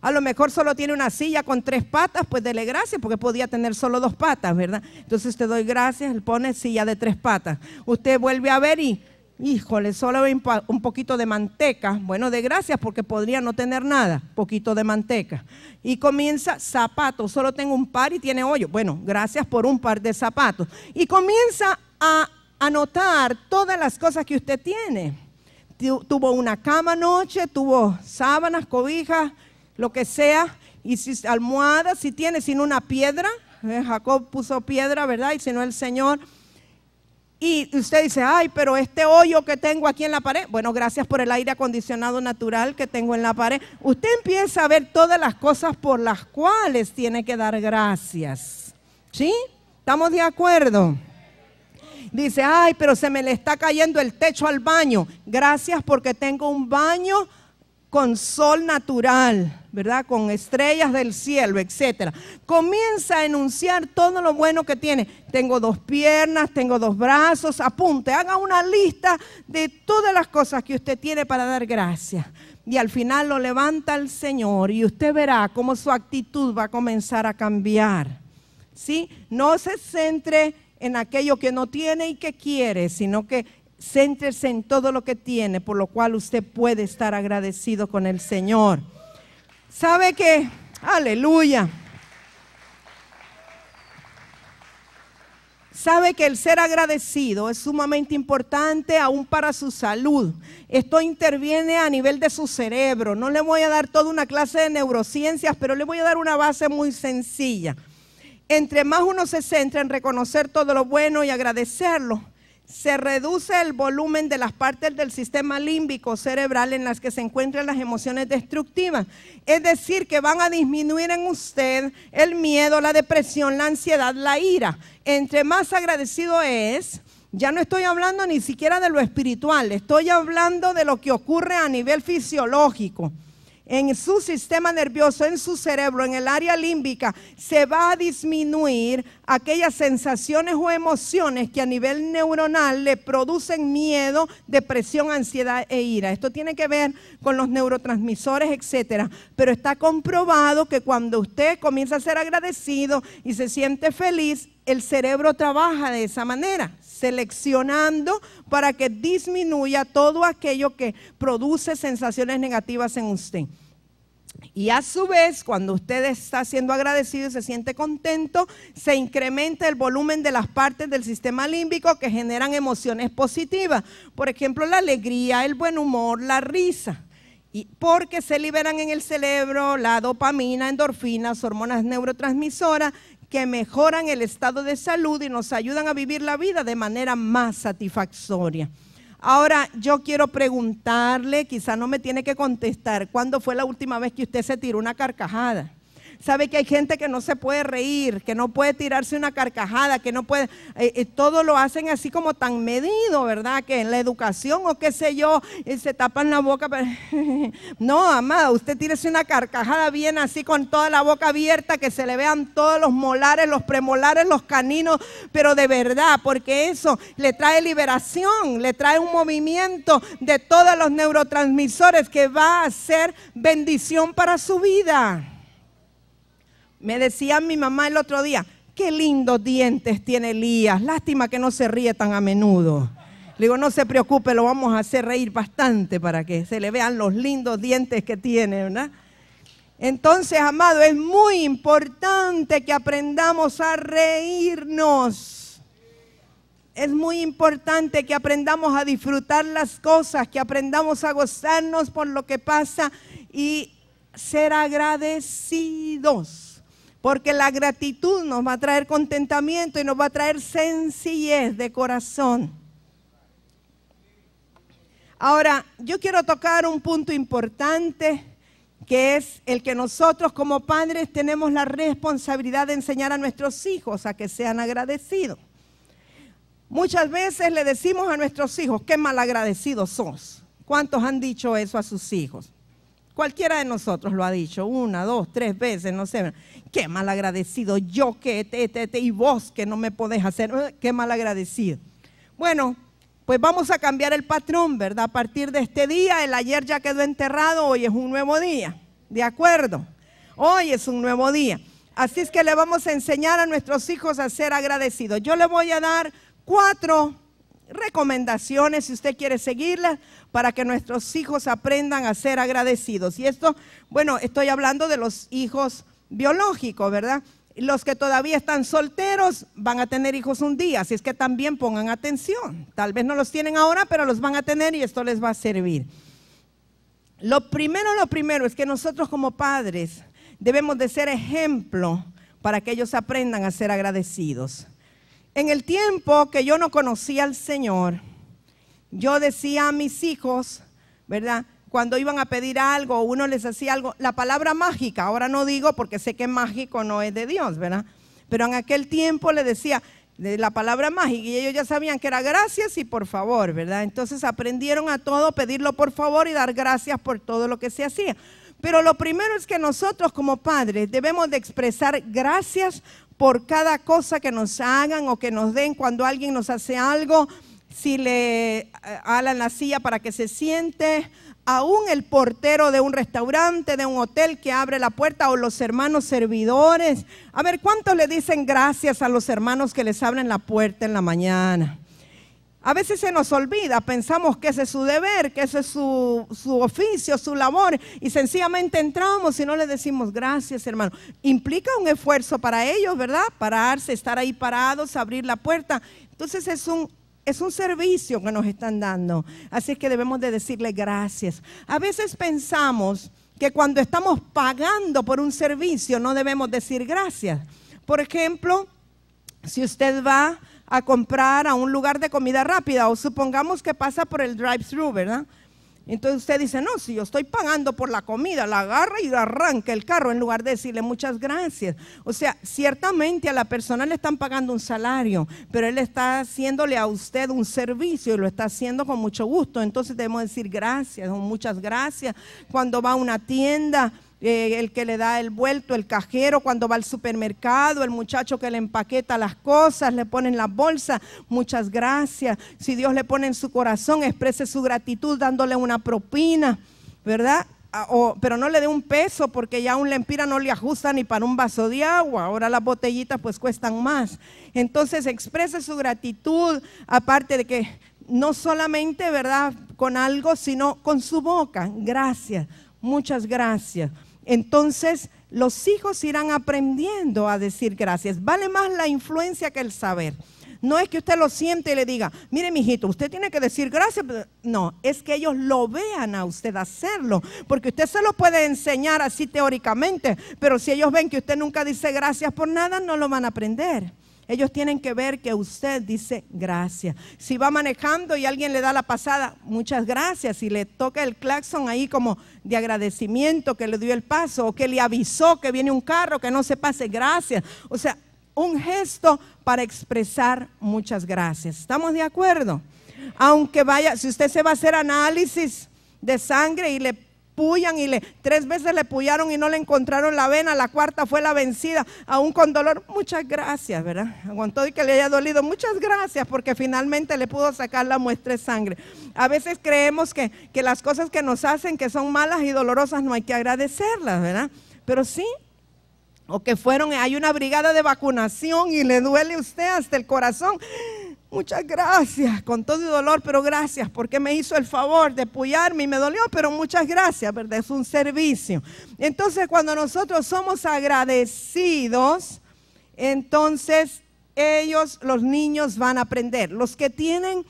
a lo mejor solo tiene una silla con tres patas, pues dele gracias porque podía tener solo dos patas, ¿verdad? Entonces te doy gracias, él pone silla de tres patas. Usted vuelve a ver y, híjole, solo un poquito de manteca. Bueno, de gracias porque podría no tener nada, poquito de manteca. Y comienza zapatos, solo tengo un par y tiene hoyo. Bueno, gracias por un par de zapatos. Y comienza a anotar todas las cosas que usted tiene tuvo una cama anoche, tuvo sábanas, cobijas, lo que sea, y si almohada, si tiene, sino una piedra, eh, Jacob puso piedra, ¿verdad? Y si no el Señor. Y usted dice, ay, pero este hoyo que tengo aquí en la pared, bueno, gracias por el aire acondicionado natural que tengo en la pared. Usted empieza a ver todas las cosas por las cuales tiene que dar gracias. ¿Sí? ¿Estamos de acuerdo? Dice, ay, pero se me le está cayendo el techo al baño. Gracias porque tengo un baño con sol natural. ¿verdad? Con estrellas del cielo, etcétera. Comienza a enunciar todo lo bueno que tiene. Tengo dos piernas, tengo dos brazos, apunte, haga una lista de todas las cosas que usted tiene para dar gracias. Y al final lo levanta el Señor y usted verá cómo su actitud va a comenzar a cambiar. ¿Sí? No se centre en aquello que no tiene y que quiere, sino que céntrese en todo lo que tiene, por lo cual usted puede estar agradecido con el Señor. ¿Sabe que, Aleluya. Sabe que el ser agradecido es sumamente importante aún para su salud. Esto interviene a nivel de su cerebro. No le voy a dar toda una clase de neurociencias, pero le voy a dar una base muy sencilla. Entre más uno se centra en reconocer todo lo bueno y agradecerlo, se reduce el volumen de las partes del sistema límbico cerebral en las que se encuentran las emociones destructivas. Es decir, que van a disminuir en usted el miedo, la depresión, la ansiedad, la ira. Entre más agradecido es, ya no estoy hablando ni siquiera de lo espiritual, estoy hablando de lo que ocurre a nivel fisiológico en su sistema nervioso, en su cerebro, en el área límbica, se va a disminuir aquellas sensaciones o emociones que a nivel neuronal le producen miedo, depresión, ansiedad e ira. Esto tiene que ver con los neurotransmisores, etcétera, pero está comprobado que cuando usted comienza a ser agradecido y se siente feliz, el cerebro trabaja de esa manera, seleccionando para que disminuya todo aquello que produce sensaciones negativas en usted. Y a su vez, cuando usted está siendo agradecido y se siente contento, se incrementa el volumen de las partes del sistema límbico que generan emociones positivas. Por ejemplo, la alegría, el buen humor, la risa. Y porque se liberan en el cerebro la dopamina, endorfinas, hormonas neurotransmisoras que mejoran el estado de salud y nos ayudan a vivir la vida de manera más satisfactoria. Ahora yo quiero preguntarle, quizá no me tiene que contestar, ¿cuándo fue la última vez que usted se tiró una carcajada? Sabe que hay gente que no se puede reír, que no puede tirarse una carcajada, que no puede... Eh, eh, todo lo hacen así como tan medido, ¿verdad? Que en la educación o qué sé yo, eh, se tapan la boca. no, amada, usted tírese una carcajada bien así con toda la boca abierta, que se le vean todos los molares, los premolares, los caninos, pero de verdad, porque eso le trae liberación, le trae un movimiento de todos los neurotransmisores que va a ser bendición para su vida. Me decía mi mamá el otro día, qué lindos dientes tiene Elías, lástima que no se ríe tan a menudo. Le digo, no se preocupe, lo vamos a hacer reír bastante para que se le vean los lindos dientes que tiene, ¿verdad? Entonces, amado, es muy importante que aprendamos a reírnos. Es muy importante que aprendamos a disfrutar las cosas, que aprendamos a gozarnos por lo que pasa y ser agradecidos. Porque la gratitud nos va a traer contentamiento y nos va a traer sencillez de corazón. Ahora, yo quiero tocar un punto importante que es el que nosotros como padres tenemos la responsabilidad de enseñar a nuestros hijos a que sean agradecidos. Muchas veces le decimos a nuestros hijos, qué malagradecidos sos. ¿Cuántos han dicho eso a sus hijos? Cualquiera de nosotros lo ha dicho una, dos, tres veces, no sé. Qué mal agradecido yo que, te, te, te, y vos que no me podés hacer, eh, qué mal agradecido. Bueno, pues vamos a cambiar el patrón, ¿verdad? A partir de este día, el ayer ya quedó enterrado, hoy es un nuevo día, ¿de acuerdo? Hoy es un nuevo día. Así es que le vamos a enseñar a nuestros hijos a ser agradecidos. Yo le voy a dar cuatro recomendaciones, si usted quiere seguirlas, para que nuestros hijos aprendan a ser agradecidos. Y esto, bueno, estoy hablando de los hijos biológicos, ¿verdad? Los que todavía están solteros van a tener hijos un día, así es que también pongan atención. Tal vez no los tienen ahora, pero los van a tener y esto les va a servir. Lo primero, lo primero es que nosotros como padres debemos de ser ejemplo para que ellos aprendan a ser agradecidos. En el tiempo que yo no conocía al Señor, yo decía a mis hijos, ¿verdad? Cuando iban a pedir algo, uno les hacía algo, la palabra mágica, ahora no digo porque sé que mágico no es de Dios, ¿verdad? Pero en aquel tiempo le decía la palabra mágica y ellos ya sabían que era gracias y por favor, ¿verdad? Entonces aprendieron a todo pedirlo por favor y dar gracias por todo lo que se hacía. Pero lo primero es que nosotros como padres debemos de expresar gracias por cada cosa que nos hagan o que nos den cuando alguien nos hace algo, si le eh, alan la silla para que se siente, aún el portero de un restaurante, de un hotel que abre la puerta o los hermanos servidores. A ver, ¿cuántos le dicen gracias a los hermanos que les abren la puerta en la mañana? A veces se nos olvida, pensamos que ese es su deber, que ese es su, oficio, su labor, y sencillamente entramos y no le decimos gracias, hermano. Implica un esfuerzo para ellos, ¿verdad? Pararse, estar ahí parados, abrir la puerta. Entonces es un es un servicio que nos están dando. Así es que debemos de decirle gracias. A veces pensamos que cuando estamos pagando por un servicio no debemos decir gracias. Por ejemplo, si usted va a comprar a un lugar de comida rápida o supongamos que pasa por el drive-thru, ¿verdad? Entonces usted dice, no, si yo estoy pagando por la comida, la agarra y arranca el carro en lugar de decirle muchas gracias. O sea, ciertamente a la persona le están pagando un salario, pero él está haciéndole a usted un servicio y lo está haciendo con mucho gusto. Entonces debemos decir gracias o muchas gracias. Cuando va a una tienda, eh, el que le da el vuelto, el cajero cuando va al supermercado, el muchacho que le empaqueta las cosas, le pone en la bolsa, muchas gracias. Si Dios le pone en su corazón, exprese su gratitud dándole una propina, ¿verdad? Ah, pero no le dé un peso porque ya un lempira no le ajusta ni para un vaso de agua. Ahora las botellitas pues cuestan más. Entonces exprese su gratitud, aparte de que no solamente, ¿verdad? Con algo, sino con su boca. Gracias muchas gracias. Entonces, los hijos irán aprendiendo a decir gracias. Vale más la influencia que el saber. No es que usted lo siente y le diga, mire, mijito, usted tiene que decir gracias. No, es que ellos lo vean a usted hacerlo. Porque usted se lo puede enseñar así teóricamente, pero si ellos ven que usted nunca dice gracias por nada, no lo van a aprender. Ellos tienen que ver que usted dice gracias. Si va manejando y alguien le da la pasada, muchas gracias. Si le toca el claxon ahí como de agradecimiento que le dio el paso o que le avisó que viene un carro, que no se pase, gracias. O sea, un gesto para expresar muchas gracias. ¿Estamos de acuerdo? Aunque vaya, si usted se va a hacer análisis de sangre y le puyan y le tres veces le puyaron y no le encontraron la vena, la cuarta fue la vencida, aún con dolor. Muchas gracias, ¿verdad? Aguantó y que le haya dolido. Muchas gracias porque finalmente le pudo sacar la muestra de sangre. A veces creemos que, que las cosas que nos hacen, que son malas y dolorosas, no hay que agradecerlas, ¿verdad? Pero sí o que fueron, hay una brigada de vacunación y le duele usted hasta el corazón muchas gracias, con todo el dolor, pero gracias porque me hizo el favor de apoyarme y me dolió, pero muchas gracias, ¿verdad? Es un servicio. Entonces, cuando nosotros somos agradecidos, entonces ellos, los niños, van a aprender. Los que tienen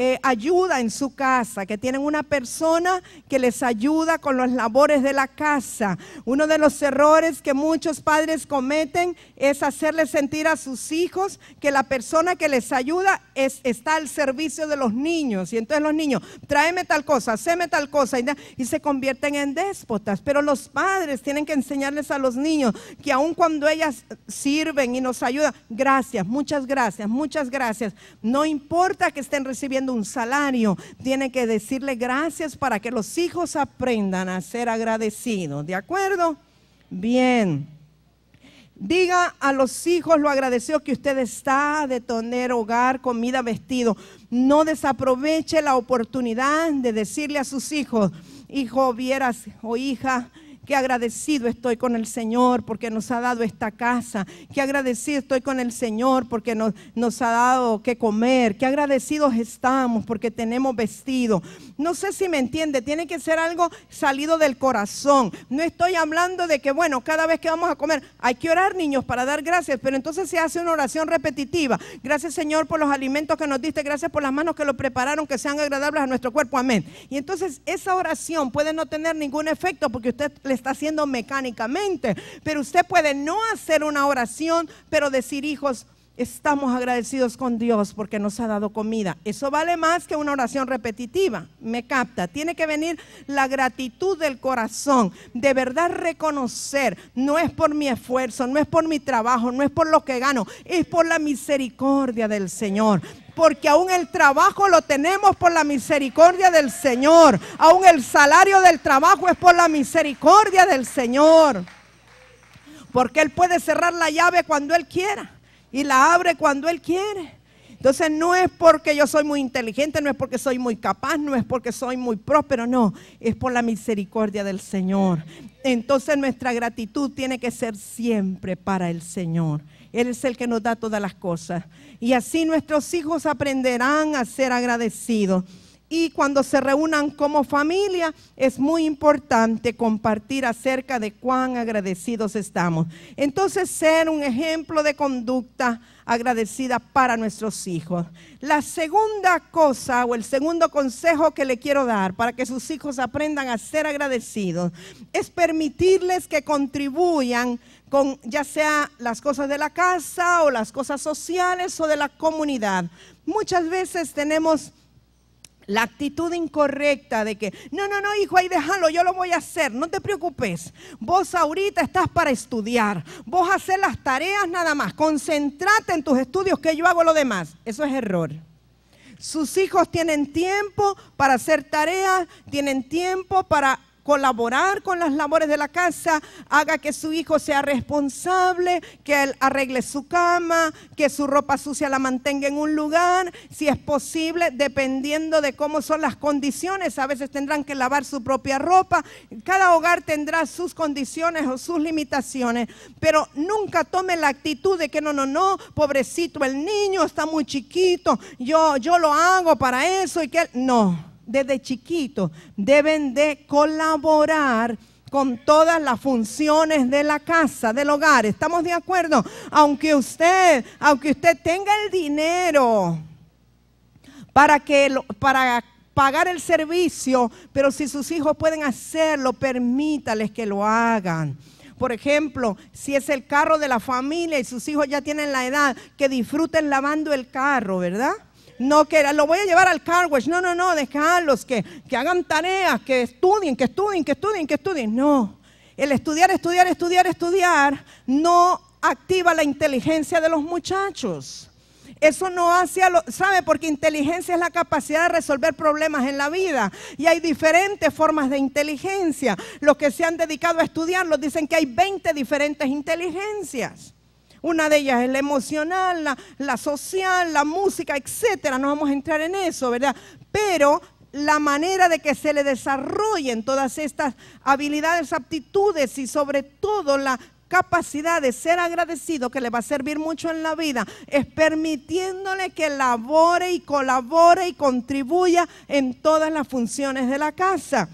eh, ayuda en su casa, que tienen una persona que les ayuda con los labores de la casa. Uno de los errores que muchos padres cometen es hacerles sentir a sus hijos que la persona que les ayuda es, está al servicio de los niños. Y entonces los niños, tráeme tal cosa, haceme tal cosa, y, y se convierten en déspotas. Pero los padres tienen que enseñarles a los niños que aun cuando ellas sirven y nos ayudan, gracias, muchas gracias, muchas gracias. No importa que estén recibiendo un salario, tiene que decirle gracias para que los hijos aprendan a ser agradecidos. ¿De acuerdo? Bien. Diga a los hijos lo agradecido que usted está de tener hogar, comida, vestido. No desaproveche la oportunidad de decirle a sus hijos, hijo, vieras o hija, Qué agradecido estoy con el Señor porque nos ha dado esta casa. Qué agradecido estoy con el Señor porque nos, nos ha dado que comer. Qué agradecidos estamos porque tenemos vestido. No sé si me entiende, tiene que ser algo salido del corazón. No estoy hablando de que, bueno, cada vez que vamos a comer, hay que orar niños para dar gracias, pero entonces se hace una oración repetitiva. Gracias Señor por los alimentos que nos diste, gracias por las manos que lo prepararon, que sean agradables a nuestro cuerpo. Amén. Y entonces esa oración puede no tener ningún efecto porque usted le está haciendo mecánicamente, pero usted puede no hacer una oración, pero decir, hijos, estamos agradecidos con Dios porque nos ha dado comida. Eso vale más que una oración repetitiva, me capta. Tiene que venir la gratitud del corazón, de verdad reconocer, no es por mi esfuerzo, no es por mi trabajo, no es por lo que gano, es por la misericordia del Señor porque aún el trabajo lo tenemos por la misericordia del Señor. Aún el salario del trabajo es por la misericordia del Señor. Porque Él puede cerrar la llave cuando Él quiera y la abre cuando Él quiere. Entonces no es porque yo soy muy inteligente, no es porque soy muy capaz, no es porque soy muy próspero, no, es por la misericordia del Señor. Entonces nuestra gratitud tiene que ser siempre para el Señor. Él es el que nos da todas las cosas. Y así nuestros hijos aprenderán a ser agradecidos y cuando se reúnan como familia, es muy importante compartir acerca de cuán agradecidos estamos. Entonces, ser un ejemplo de conducta agradecida para nuestros hijos. La segunda cosa o el segundo consejo que le quiero dar para que sus hijos aprendan a ser agradecidos es permitirles que contribuyan con ya sea las cosas de la casa o las cosas sociales o de la comunidad. Muchas veces tenemos la actitud incorrecta de que, no, no, no, hijo, ahí déjalo, yo lo voy a hacer, no te preocupes. Vos ahorita estás para estudiar, vos hacer las tareas nada más, concéntrate en tus estudios que yo hago lo demás. Eso es error. Sus hijos tienen tiempo para hacer tareas, tienen tiempo para colaborar con las labores de la casa, haga que su hijo sea responsable, que él arregle su cama, que su ropa sucia la mantenga en un lugar, si es posible, dependiendo de cómo son las condiciones, a veces tendrán que lavar su propia ropa, cada hogar tendrá sus condiciones o sus limitaciones, pero nunca tome la actitud de que no, no, no, pobrecito, el niño está muy chiquito, yo, yo lo hago para eso y que no desde chiquitos deben de colaborar con todas las funciones de la casa, del hogar. ¿Estamos de acuerdo? Aunque usted, aunque usted tenga el dinero para que para pagar el servicio, pero si sus hijos pueden hacerlo, permítales que lo hagan. Por ejemplo, si es el carro de la familia y sus hijos ya tienen la edad, que disfruten lavando el carro, ¿verdad? No, que lo voy a llevar al car wash. No, no, no, dejarlos que, hagan tareas, que estudien, que estudien, que estudien, que estudien. No, el estudiar, estudiar, estudiar, estudiar no activa la inteligencia de los muchachos. Eso no hace lo, ¿sabe? Porque inteligencia es la capacidad de resolver problemas en la vida. Y hay diferentes formas de inteligencia. Los que se han dedicado a estudiarlo dicen que hay 20 diferentes inteligencias. Una de ellas es la emocional, la, social, la música, etcétera. No vamos a entrar en eso, ¿verdad? Pero la manera de que se le desarrollen todas estas habilidades, aptitudes y sobre todo la capacidad de ser agradecido que le va a servir mucho en la vida es permitiéndole que labore y colabore y contribuya en todas las funciones de la casa.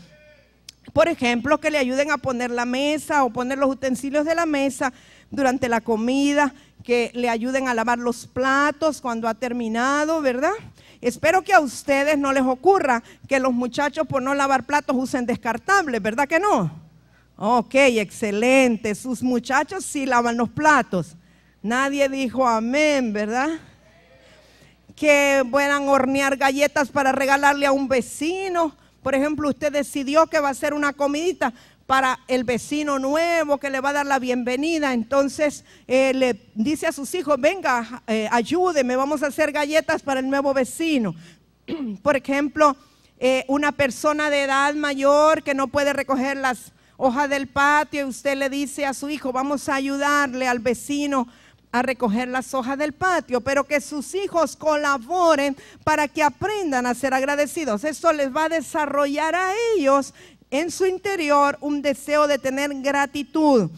Por ejemplo, que le ayuden a poner la mesa o poner los utensilios de la mesa, durante la comida, que le ayuden a lavar los platos cuando ha terminado, ¿verdad? Espero que a ustedes no les ocurra que los muchachos por no lavar platos usen descartables, ¿verdad que no? Ok, excelente. Sus muchachos sí lavan los platos. Nadie dijo amén, ¿verdad? Que puedan hornear galletas para regalarle a un vecino. Por ejemplo, usted decidió que va a ser una comidita para el vecino nuevo que le va a dar la bienvenida. Entonces eh, le dice a sus hijos, venga, eh, ayúdeme, vamos a hacer galletas para el nuevo vecino. Por ejemplo, eh, una persona de edad mayor que no puede recoger las hojas del patio y usted le dice a su hijo, vamos a ayudarle al vecino a recoger las hojas del patio, pero que sus hijos colaboren para que aprendan a ser agradecidos. Esto les va a desarrollar a ellos en su interior un deseo de tener gratitud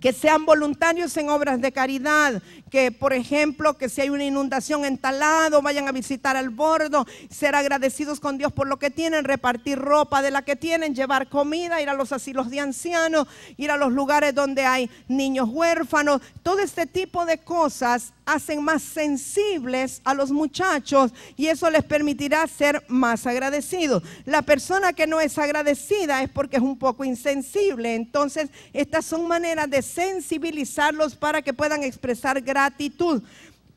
que sean voluntarios en obras de caridad, que por ejemplo, que si hay una inundación en tal vayan a visitar al bordo, ser agradecidos con Dios por lo que tienen, repartir ropa de la que tienen, llevar comida, ir a los asilos de ancianos, ir a los lugares donde hay niños huérfanos, todo este tipo de cosas hacen más sensibles a los muchachos y eso les permitirá ser más agradecidos. La persona que no es agradecida es porque es un poco insensible. Entonces, estas son maneras de sensibilizarlos para que puedan expresar gratitud.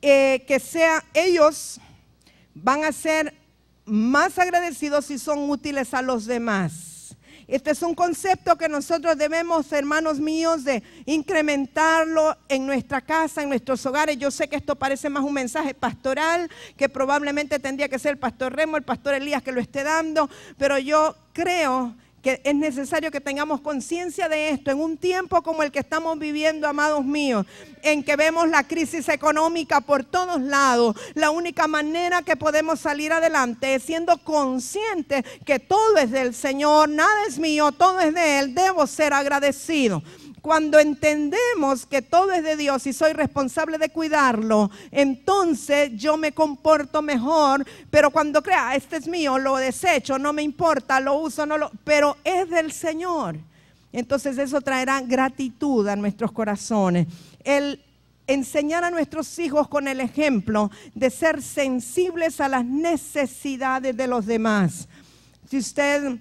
Eh, que sea ellos van a ser más agradecidos si son útiles a los demás. Este es un concepto que nosotros debemos, hermanos míos, de incrementarlo en nuestra casa, en nuestros hogares. Yo sé que esto parece más un mensaje pastoral, que probablemente tendría que ser el pastor Remo, el pastor Elías que lo esté dando, pero yo creo que es necesario que tengamos conciencia de esto en un tiempo como el que estamos viviendo, amados míos, en que vemos la crisis económica por todos lados. La única manera que podemos salir adelante es siendo conscientes que todo es del Señor, nada es mío, todo es de Él. Debo ser agradecido. Cuando entendemos que todo es de Dios y soy responsable de cuidarlo, entonces yo me comporto mejor, pero cuando crea, ah, este es mío, lo desecho, no me importa, lo uso, no lo, pero es del Señor. Entonces eso traerá gratitud a nuestros corazones. El enseñar a nuestros hijos con el ejemplo de ser sensibles a las necesidades de los demás. Si usted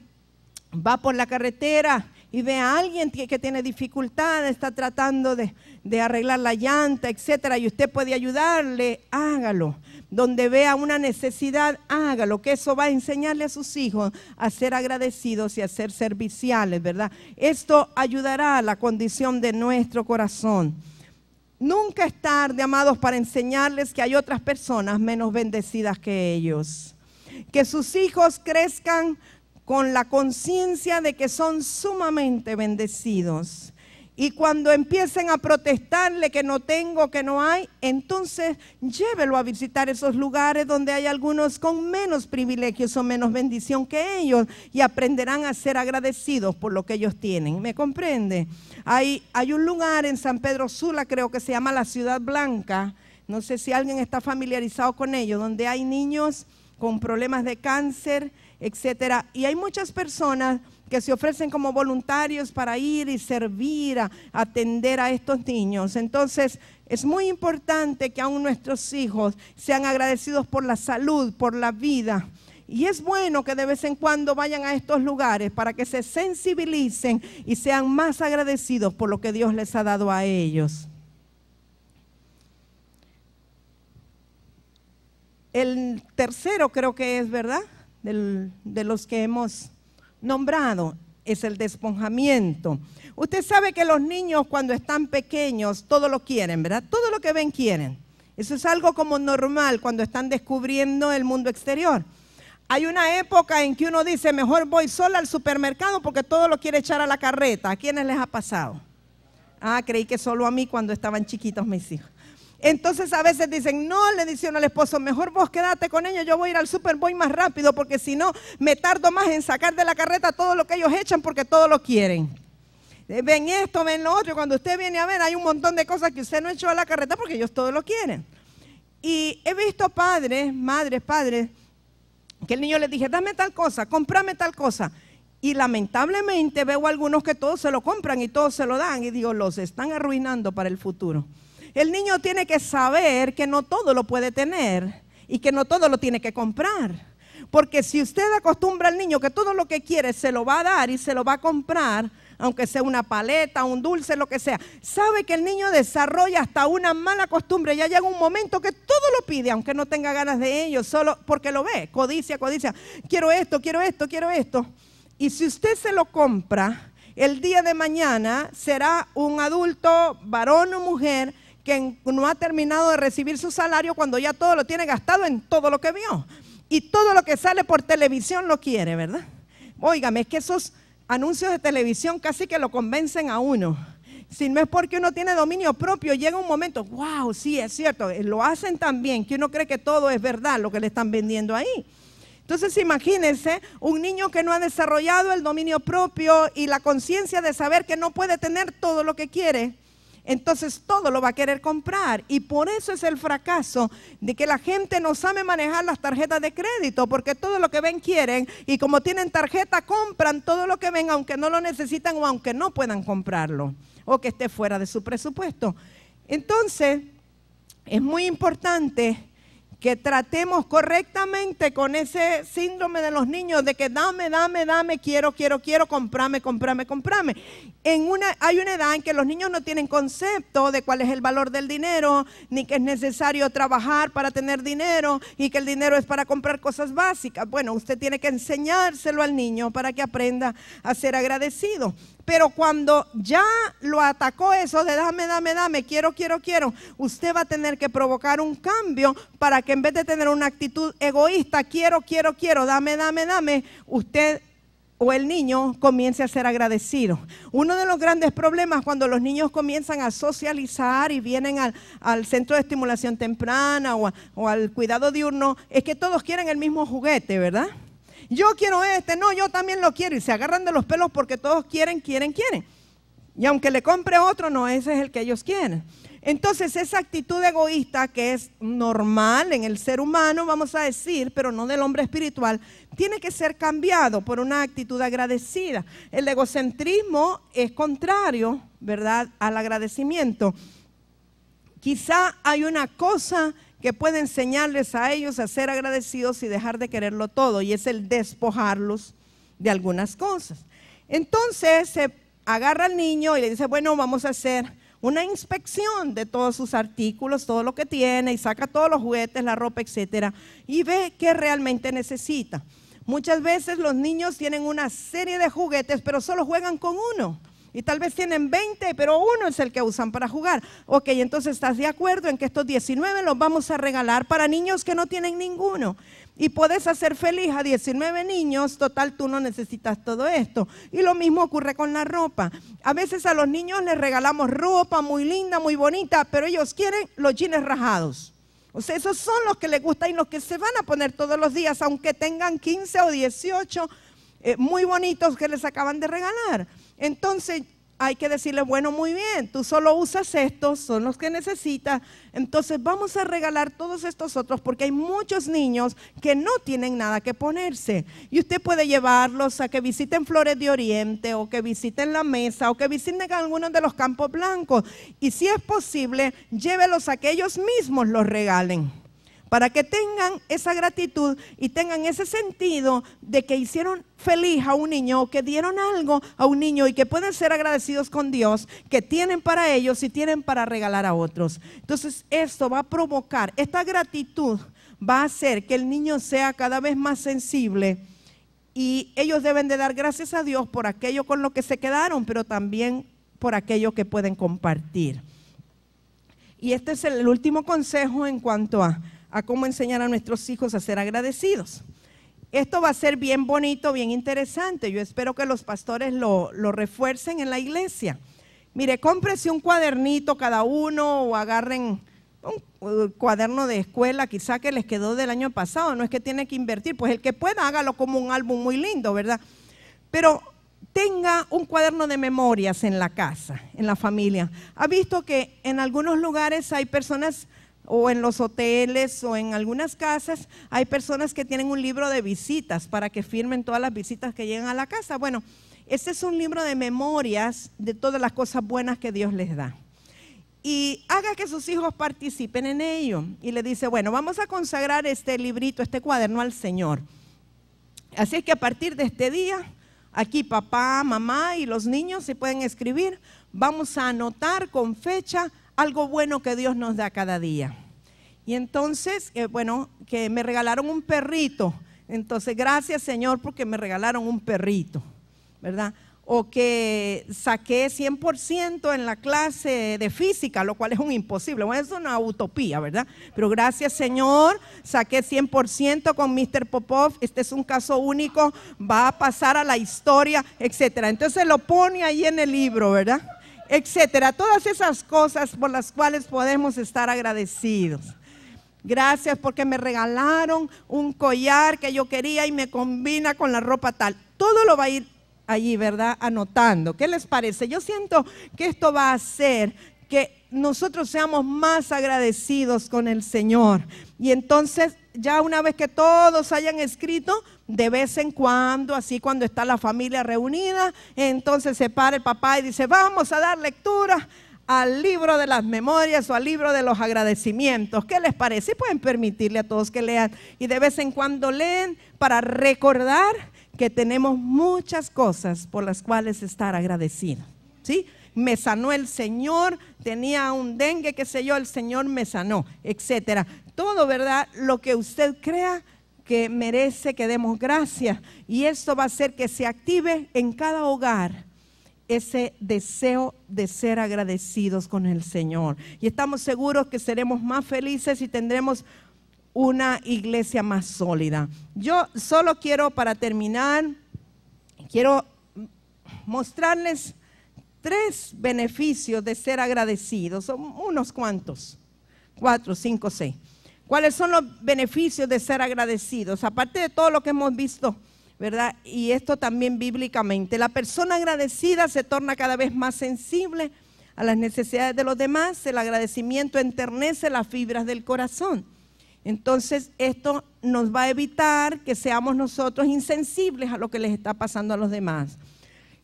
va por la carretera y vea a alguien que, tiene dificultades, está tratando de, arreglar la llanta, etcétera, y usted puede ayudarle, hágalo. Donde vea una necesidad, hágalo, que eso va a enseñarle a sus hijos a ser agradecidos y a ser serviciales, ¿verdad? Esto ayudará a la condición de nuestro corazón. Nunca es tarde, amados, para enseñarles que hay otras personas menos bendecidas que ellos. Que sus hijos crezcan con la conciencia de que son sumamente bendecidos. Y cuando empiecen a protestarle que no tengo, que no hay, entonces llévelo a visitar esos lugares donde hay algunos con menos privilegios o menos bendición que ellos y aprenderán a ser agradecidos por lo que ellos tienen. ¿Me comprende? Hay, hay un lugar en San Pedro Sula, creo que se llama la Ciudad Blanca. No sé si alguien está familiarizado con ello, donde hay niños con problemas de cáncer etcétera. Y hay muchas personas que se ofrecen como voluntarios para ir y servir, a atender a estos niños. Entonces, es muy importante que aún nuestros hijos sean agradecidos por la salud, por la vida. Y es bueno que de vez en cuando vayan a estos lugares para que se sensibilicen y sean más agradecidos por lo que Dios les ha dado a ellos. El tercero creo que es, ¿verdad? de los que hemos nombrado es el desponjamiento. Usted sabe que los niños cuando están pequeños todo lo quieren, ¿verdad? Todo lo que ven quieren. Eso es algo como normal cuando están descubriendo el mundo exterior. Hay una época en que uno dice, mejor voy sola al supermercado porque todo lo quiere echar a la carreta. ¿A quiénes les ha pasado? Ah, creí que solo a mí cuando estaban chiquitos mis hijos. Entonces a veces dicen, no, le dicen al esposo, mejor vos quédate con ellos, yo voy a ir al Superboy más rápido porque si no me tardo más en sacar de la carreta todo lo que ellos echan porque todos lo quieren. Eh, ven esto, ven lo otro, cuando usted viene a ver hay un montón de cosas que usted no echó a la carreta porque ellos todos lo quieren. Y he visto padres, madres, padres, que el niño les dije, dame tal cosa, comprame tal cosa. Y lamentablemente veo algunos que todos se lo compran y todos se lo dan y digo, los están arruinando para el futuro. El niño tiene que saber que no todo lo puede tener y que no todo lo tiene que comprar. Porque si usted acostumbra al niño que todo lo que quiere se lo va a dar y se lo va a comprar, aunque sea una paleta, un dulce, lo que sea, sabe que el niño desarrolla hasta una mala costumbre. Ya llega un momento que todo lo pide, aunque no tenga ganas de ello, solo porque lo ve. Codicia, codicia. Quiero esto, quiero esto, quiero esto. Y si usted se lo compra, el día de mañana será un adulto, varón o mujer, que no ha terminado de recibir su salario cuando ya todo lo tiene gastado en todo lo que vio. Y todo lo que sale por televisión lo quiere, ¿verdad? Óigame, es que esos anuncios de televisión casi que lo convencen a uno. Si no es porque uno tiene dominio propio, llega un momento, wow, sí, es cierto, eh, lo hacen tan bien que uno cree que todo es verdad lo que le están vendiendo ahí. Entonces imagínense un niño que no ha desarrollado el dominio propio y la conciencia de saber que no puede tener todo lo que quiere entonces todo lo va a querer comprar. Y por eso es el fracaso de que la gente no sabe manejar las tarjetas de crédito, porque todo lo que ven quieren y como tienen tarjeta compran todo lo que ven, aunque no lo necesitan o aunque no puedan comprarlo o que esté fuera de su presupuesto. Entonces, es muy importante que tratemos correctamente con ese síndrome de los niños de que dame, dame, dame, quiero, quiero, quiero, comprame, comprame, comprame. En hay una edad en que los niños no tienen concepto de cuál es el valor del dinero, ni que es necesario trabajar para tener dinero y que el dinero es para comprar cosas básicas. Bueno, usted tiene que enseñárselo al niño para que aprenda a ser agradecido. Pero cuando ya lo atacó eso de dame, dame, dame, quiero, quiero, quiero, usted va a tener que provocar un cambio para que en vez de tener una actitud egoísta, quiero, quiero, quiero, dame, dame, dame, usted o el niño comience a ser agradecido. Uno de los grandes problemas cuando los niños comienzan a socializar y vienen al, centro de estimulación temprana o al cuidado diurno es que todos quieren el mismo juguete, ¿verdad? yo quiero este, no, yo también lo quiero. Y se agarran de los pelos porque todos quieren, quieren, quieren. Y aunque le compre otro, no, ese es el que ellos quieren. Entonces, esa actitud egoísta que es normal en el ser humano, vamos a decir, pero no del hombre espiritual, tiene que ser cambiado por una actitud agradecida. El egocentrismo es contrario, ¿verdad?, al agradecimiento. Quizá hay una cosa que puede enseñarles a ellos a ser agradecidos y dejar de quererlo todo, y es el despojarlos de algunas cosas. Entonces se agarra al niño y le dice, bueno, vamos a hacer una inspección de todos sus artículos, todo lo que tiene, y saca todos los juguetes, la ropa, etcétera, y ve qué realmente necesita. Muchas veces los niños tienen una serie de juguetes, pero solo juegan con uno. Y tal vez tienen 20, pero uno es el que usan para jugar. Ok, entonces estás de acuerdo en que estos 19 los vamos a regalar para niños que no tienen ninguno. Y puedes hacer feliz a 19 niños, total tú no necesitas todo esto. Y lo mismo ocurre con la ropa. A veces a los niños les regalamos ropa muy linda, muy bonita, pero ellos quieren los jeans rajados. O sea, esos son los que les gustan y los que se van a poner todos los días, aunque tengan 15 o 18 eh, muy bonitos que les acaban de regalar. Entonces hay que decirle, bueno, muy bien, tú solo usas estos, son los que necesitas, entonces vamos a regalar todos estos otros porque hay muchos niños que no tienen nada que ponerse. Y usted puede llevarlos a que visiten Flores de Oriente o que visiten la mesa o que visiten algunos de los campos blancos. Y si es posible, llévelos a que ellos mismos los regalen para que tengan esa gratitud y tengan ese sentido de que hicieron feliz a un niño o que dieron algo a un niño y que pueden ser agradecidos con Dios, que tienen para ellos y tienen para regalar a otros. Entonces esto va a provocar, esta gratitud va a hacer que el niño sea cada vez más sensible y ellos deben de dar gracias a Dios por aquello con lo que se quedaron, pero también por aquello que pueden compartir. Y este es el último consejo en cuanto a a cómo enseñar a nuestros hijos a ser agradecidos. Esto va a ser bien bonito, bien interesante. Yo espero que los pastores lo, refuercen en la iglesia. Mire, cómprese un cuadernito cada uno o agarren un cuaderno de escuela quizá que les quedó del año pasado, no es que tiene que invertir, pues el que pueda hágalo como un álbum muy lindo, ¿verdad? Pero tenga un cuaderno de memorias en la casa, en la familia. Ha visto que en algunos lugares hay personas o en los hoteles o en algunas casas hay personas que tienen un libro de visitas para que firmen todas las visitas que llegan a la casa. Bueno, este es un libro de memorias de todas las cosas buenas que Dios les da. Y haga que sus hijos participen en ello. Y le dice, bueno, vamos a consagrar este librito, este cuaderno al Señor. Así es que a partir de este día, aquí papá, mamá y los niños se pueden escribir. Vamos a anotar con fecha algo bueno que Dios nos da cada día. Y entonces, eh, bueno, que me regalaron un perrito. Entonces, gracias Señor porque me regalaron un perrito, ¿verdad? O que saqué 100% en la clase de física, lo cual es un imposible, bueno, es una utopía, ¿verdad? Pero gracias Señor, saqué 100% con Mr. Popov, este es un caso único, va a pasar a la historia, etc. Entonces lo pone ahí en el libro, ¿verdad? etcétera. Todas esas cosas por las cuales podemos estar agradecidos. Gracias porque me regalaron un collar que yo quería y me combina con la ropa tal. Todo lo va a ir allí, ¿verdad? Anotando. ¿Qué les parece? Yo siento que esto va a hacer que nosotros seamos más agradecidos con el Señor. Y entonces ya una vez que todos hayan escrito, de vez en cuando, así cuando está la familia reunida, entonces se para el papá y dice, vamos a dar lectura al libro de las memorias o al libro de los agradecimientos. ¿Qué les parece? Pueden permitirle a todos que lean y de vez en cuando leen para recordar que tenemos muchas cosas por las cuales estar agradecidos. ¿Sí? me sanó el Señor, tenía un dengue, qué sé yo, el Señor me sanó, etcétera todo, ¿verdad? Lo que usted crea que merece que demos gracias. Y esto va a hacer que se active en cada hogar ese deseo de ser agradecidos con el Señor. Y estamos seguros que seremos más felices y tendremos una iglesia más sólida. Yo solo quiero, para terminar, quiero mostrarles tres beneficios de ser agradecidos, son unos cuantos, cuatro, cinco, seis. ¿Cuáles son los beneficios de ser agradecidos? Aparte de todo lo que hemos visto, ¿verdad? Y esto también bíblicamente. La persona agradecida se torna cada vez más sensible a las necesidades de los demás. El agradecimiento enternece las fibras del corazón. Entonces, esto nos va a evitar que seamos nosotros insensibles a lo que les está pasando a los demás.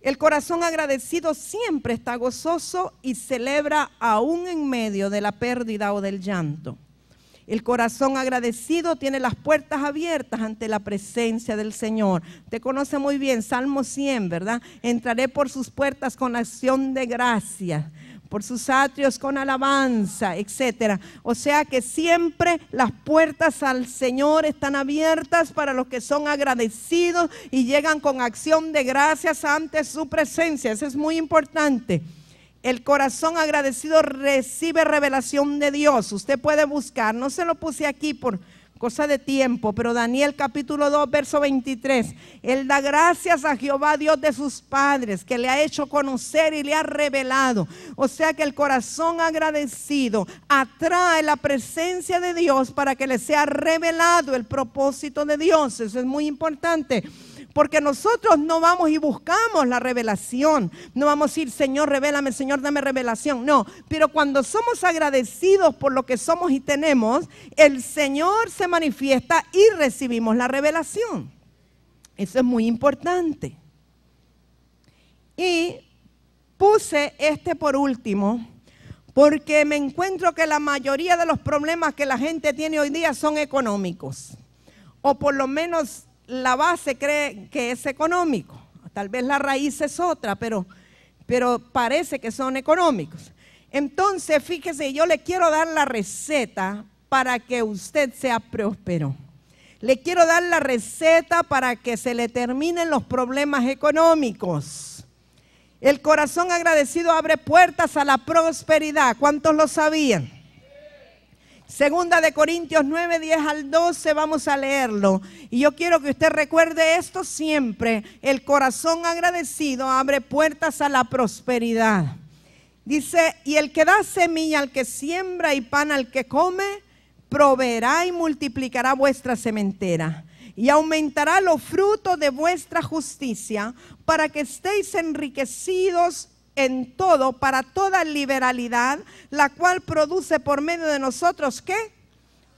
El corazón agradecido siempre está gozoso y celebra aún en medio de la pérdida o del llanto. El corazón agradecido tiene las puertas abiertas ante la presencia del Señor. Te conoce muy bien, Salmo 100, ¿verdad? Entraré por sus puertas con acción de gracia, por sus atrios con alabanza, etc. O sea que siempre las puertas al Señor están abiertas para los que son agradecidos y llegan con acción de gracias ante su presencia. Eso es muy importante. El corazón agradecido recibe revelación de Dios. Usted puede buscar, no se lo puse aquí por cosa de tiempo, pero Daniel capítulo 2, verso 23. Él da gracias a Jehová, Dios de sus padres, que le ha hecho conocer y le ha revelado. O sea que el corazón agradecido atrae la presencia de Dios para que le sea revelado el propósito de Dios. Eso es muy importante. Porque nosotros no vamos y buscamos la revelación. No vamos a ir, Señor, revélame, Señor, dame revelación. No, pero cuando somos agradecidos por lo que somos y tenemos, el Señor se manifiesta y recibimos la revelación. Eso es muy importante. Y puse este por último porque me encuentro que la mayoría de los problemas que la gente tiene hoy día son económicos, o por lo menos la base cree que es económico. Tal vez la raíz es otra, pero, pero parece que son económicos. Entonces, fíjese, yo le quiero dar la receta para que usted sea próspero. Le quiero dar la receta para que se le terminen los problemas económicos. El corazón agradecido abre puertas a la prosperidad. ¿Cuántos lo sabían? Segunda de Corintios 9, 10 al 12, vamos a leerlo. Y yo quiero que usted recuerde esto siempre. El corazón agradecido abre puertas a la prosperidad. Dice, y el que da semilla al que siembra y pan al que come, proveerá y multiplicará vuestra sementera y aumentará los frutos de vuestra justicia para que estéis enriquecidos en todo, para toda liberalidad, la cual produce por medio de nosotros qué?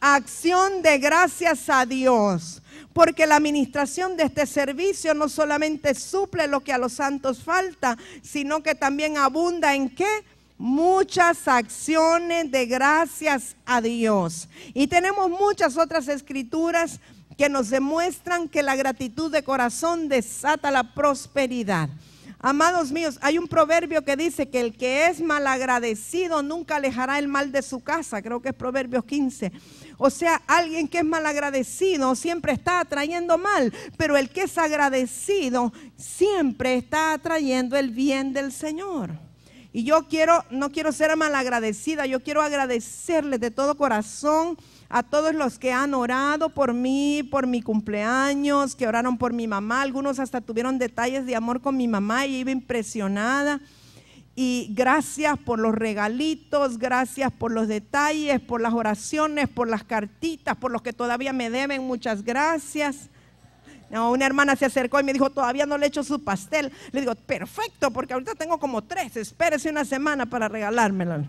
Acción de gracias a Dios, porque la administración de este servicio no solamente suple lo que a los santos falta, sino que también abunda en qué? muchas acciones de gracias a Dios. Y tenemos muchas otras escrituras que nos demuestran que la gratitud de corazón desata la prosperidad. Amados míos, hay un proverbio que dice que el que es malagradecido nunca alejará el mal de su casa. Creo que es Proverbios 15. O sea, alguien que es malagradecido siempre está atrayendo mal, pero el que es agradecido siempre está atrayendo el bien del Señor. Y yo quiero, no quiero ser malagradecida, yo quiero agradecerle de todo corazón a todos los que han orado por mí, por mi cumpleaños, que oraron por mi mamá. Algunos hasta tuvieron detalles de amor con mi mamá y iba impresionada. Y gracias por los regalitos, gracias por los detalles, por las oraciones, por las cartitas, por los que todavía me deben. Muchas gracias. una hermana se acercó y me dijo, todavía no le he hecho su pastel. Le digo, perfecto, porque ahorita tengo como tres, espérese una semana para regalármelo.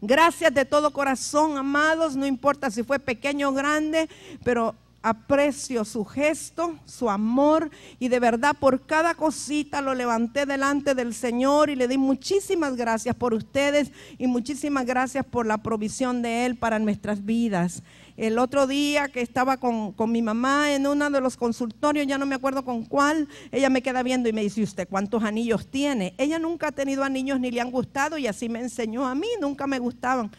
Gracias de todo corazón, amados, no importa si fue pequeño o grande, pero aprecio su gesto, su amor y de verdad por cada cosita lo levanté delante del Señor y le di muchísimas gracias por ustedes y muchísimas gracias por la provisión de Él para nuestras vidas el otro día que estaba con, con mi mamá en uno de los consultorios, ya no me acuerdo con cuál, ella me queda viendo y me dice, ¿usted cuántos anillos tiene? Ella nunca ha tenido anillos ni le han gustado y así me enseñó a mí, nunca me gustaban.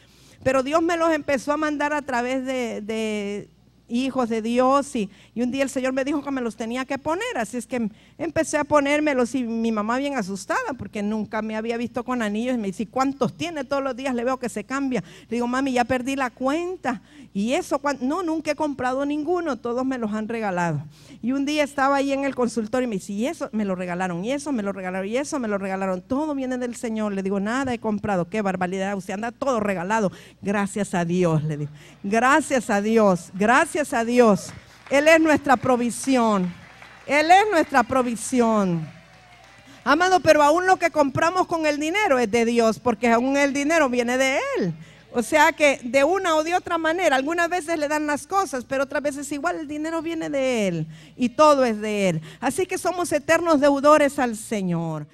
Pero Dios me los empezó a mandar a través de, de hijos de Dios y, y, un día el Señor me dijo que me los tenía que poner, así es que empecé a ponérmelos y mi mamá bien asustada porque nunca me había visto con anillos y me dice, ¿cuántos tiene? Todos los días le veo que se cambia. Le digo, mami, ya perdí la cuenta. Y eso, no, nunca he comprado ninguno, todos me los han regalado. Y un día estaba ahí en el consultorio y me dice, y eso me lo regalaron, y eso me lo regalaron, y eso me lo regalaron. Todo viene del Señor. Le digo, nada he comprado, qué barbaridad, usted anda todo regalado. Gracias a Dios, le digo. Gracias a Dios, gracias a Dios. Él es nuestra provisión. Él es nuestra provisión. Amado, pero aún lo que compramos con el dinero es de Dios, porque aún el dinero viene de Él. O sea que de una o de otra manera, algunas veces le dan las cosas, pero otras veces igual el dinero viene de Él y todo es de Él. Así que somos eternos deudores al Señor.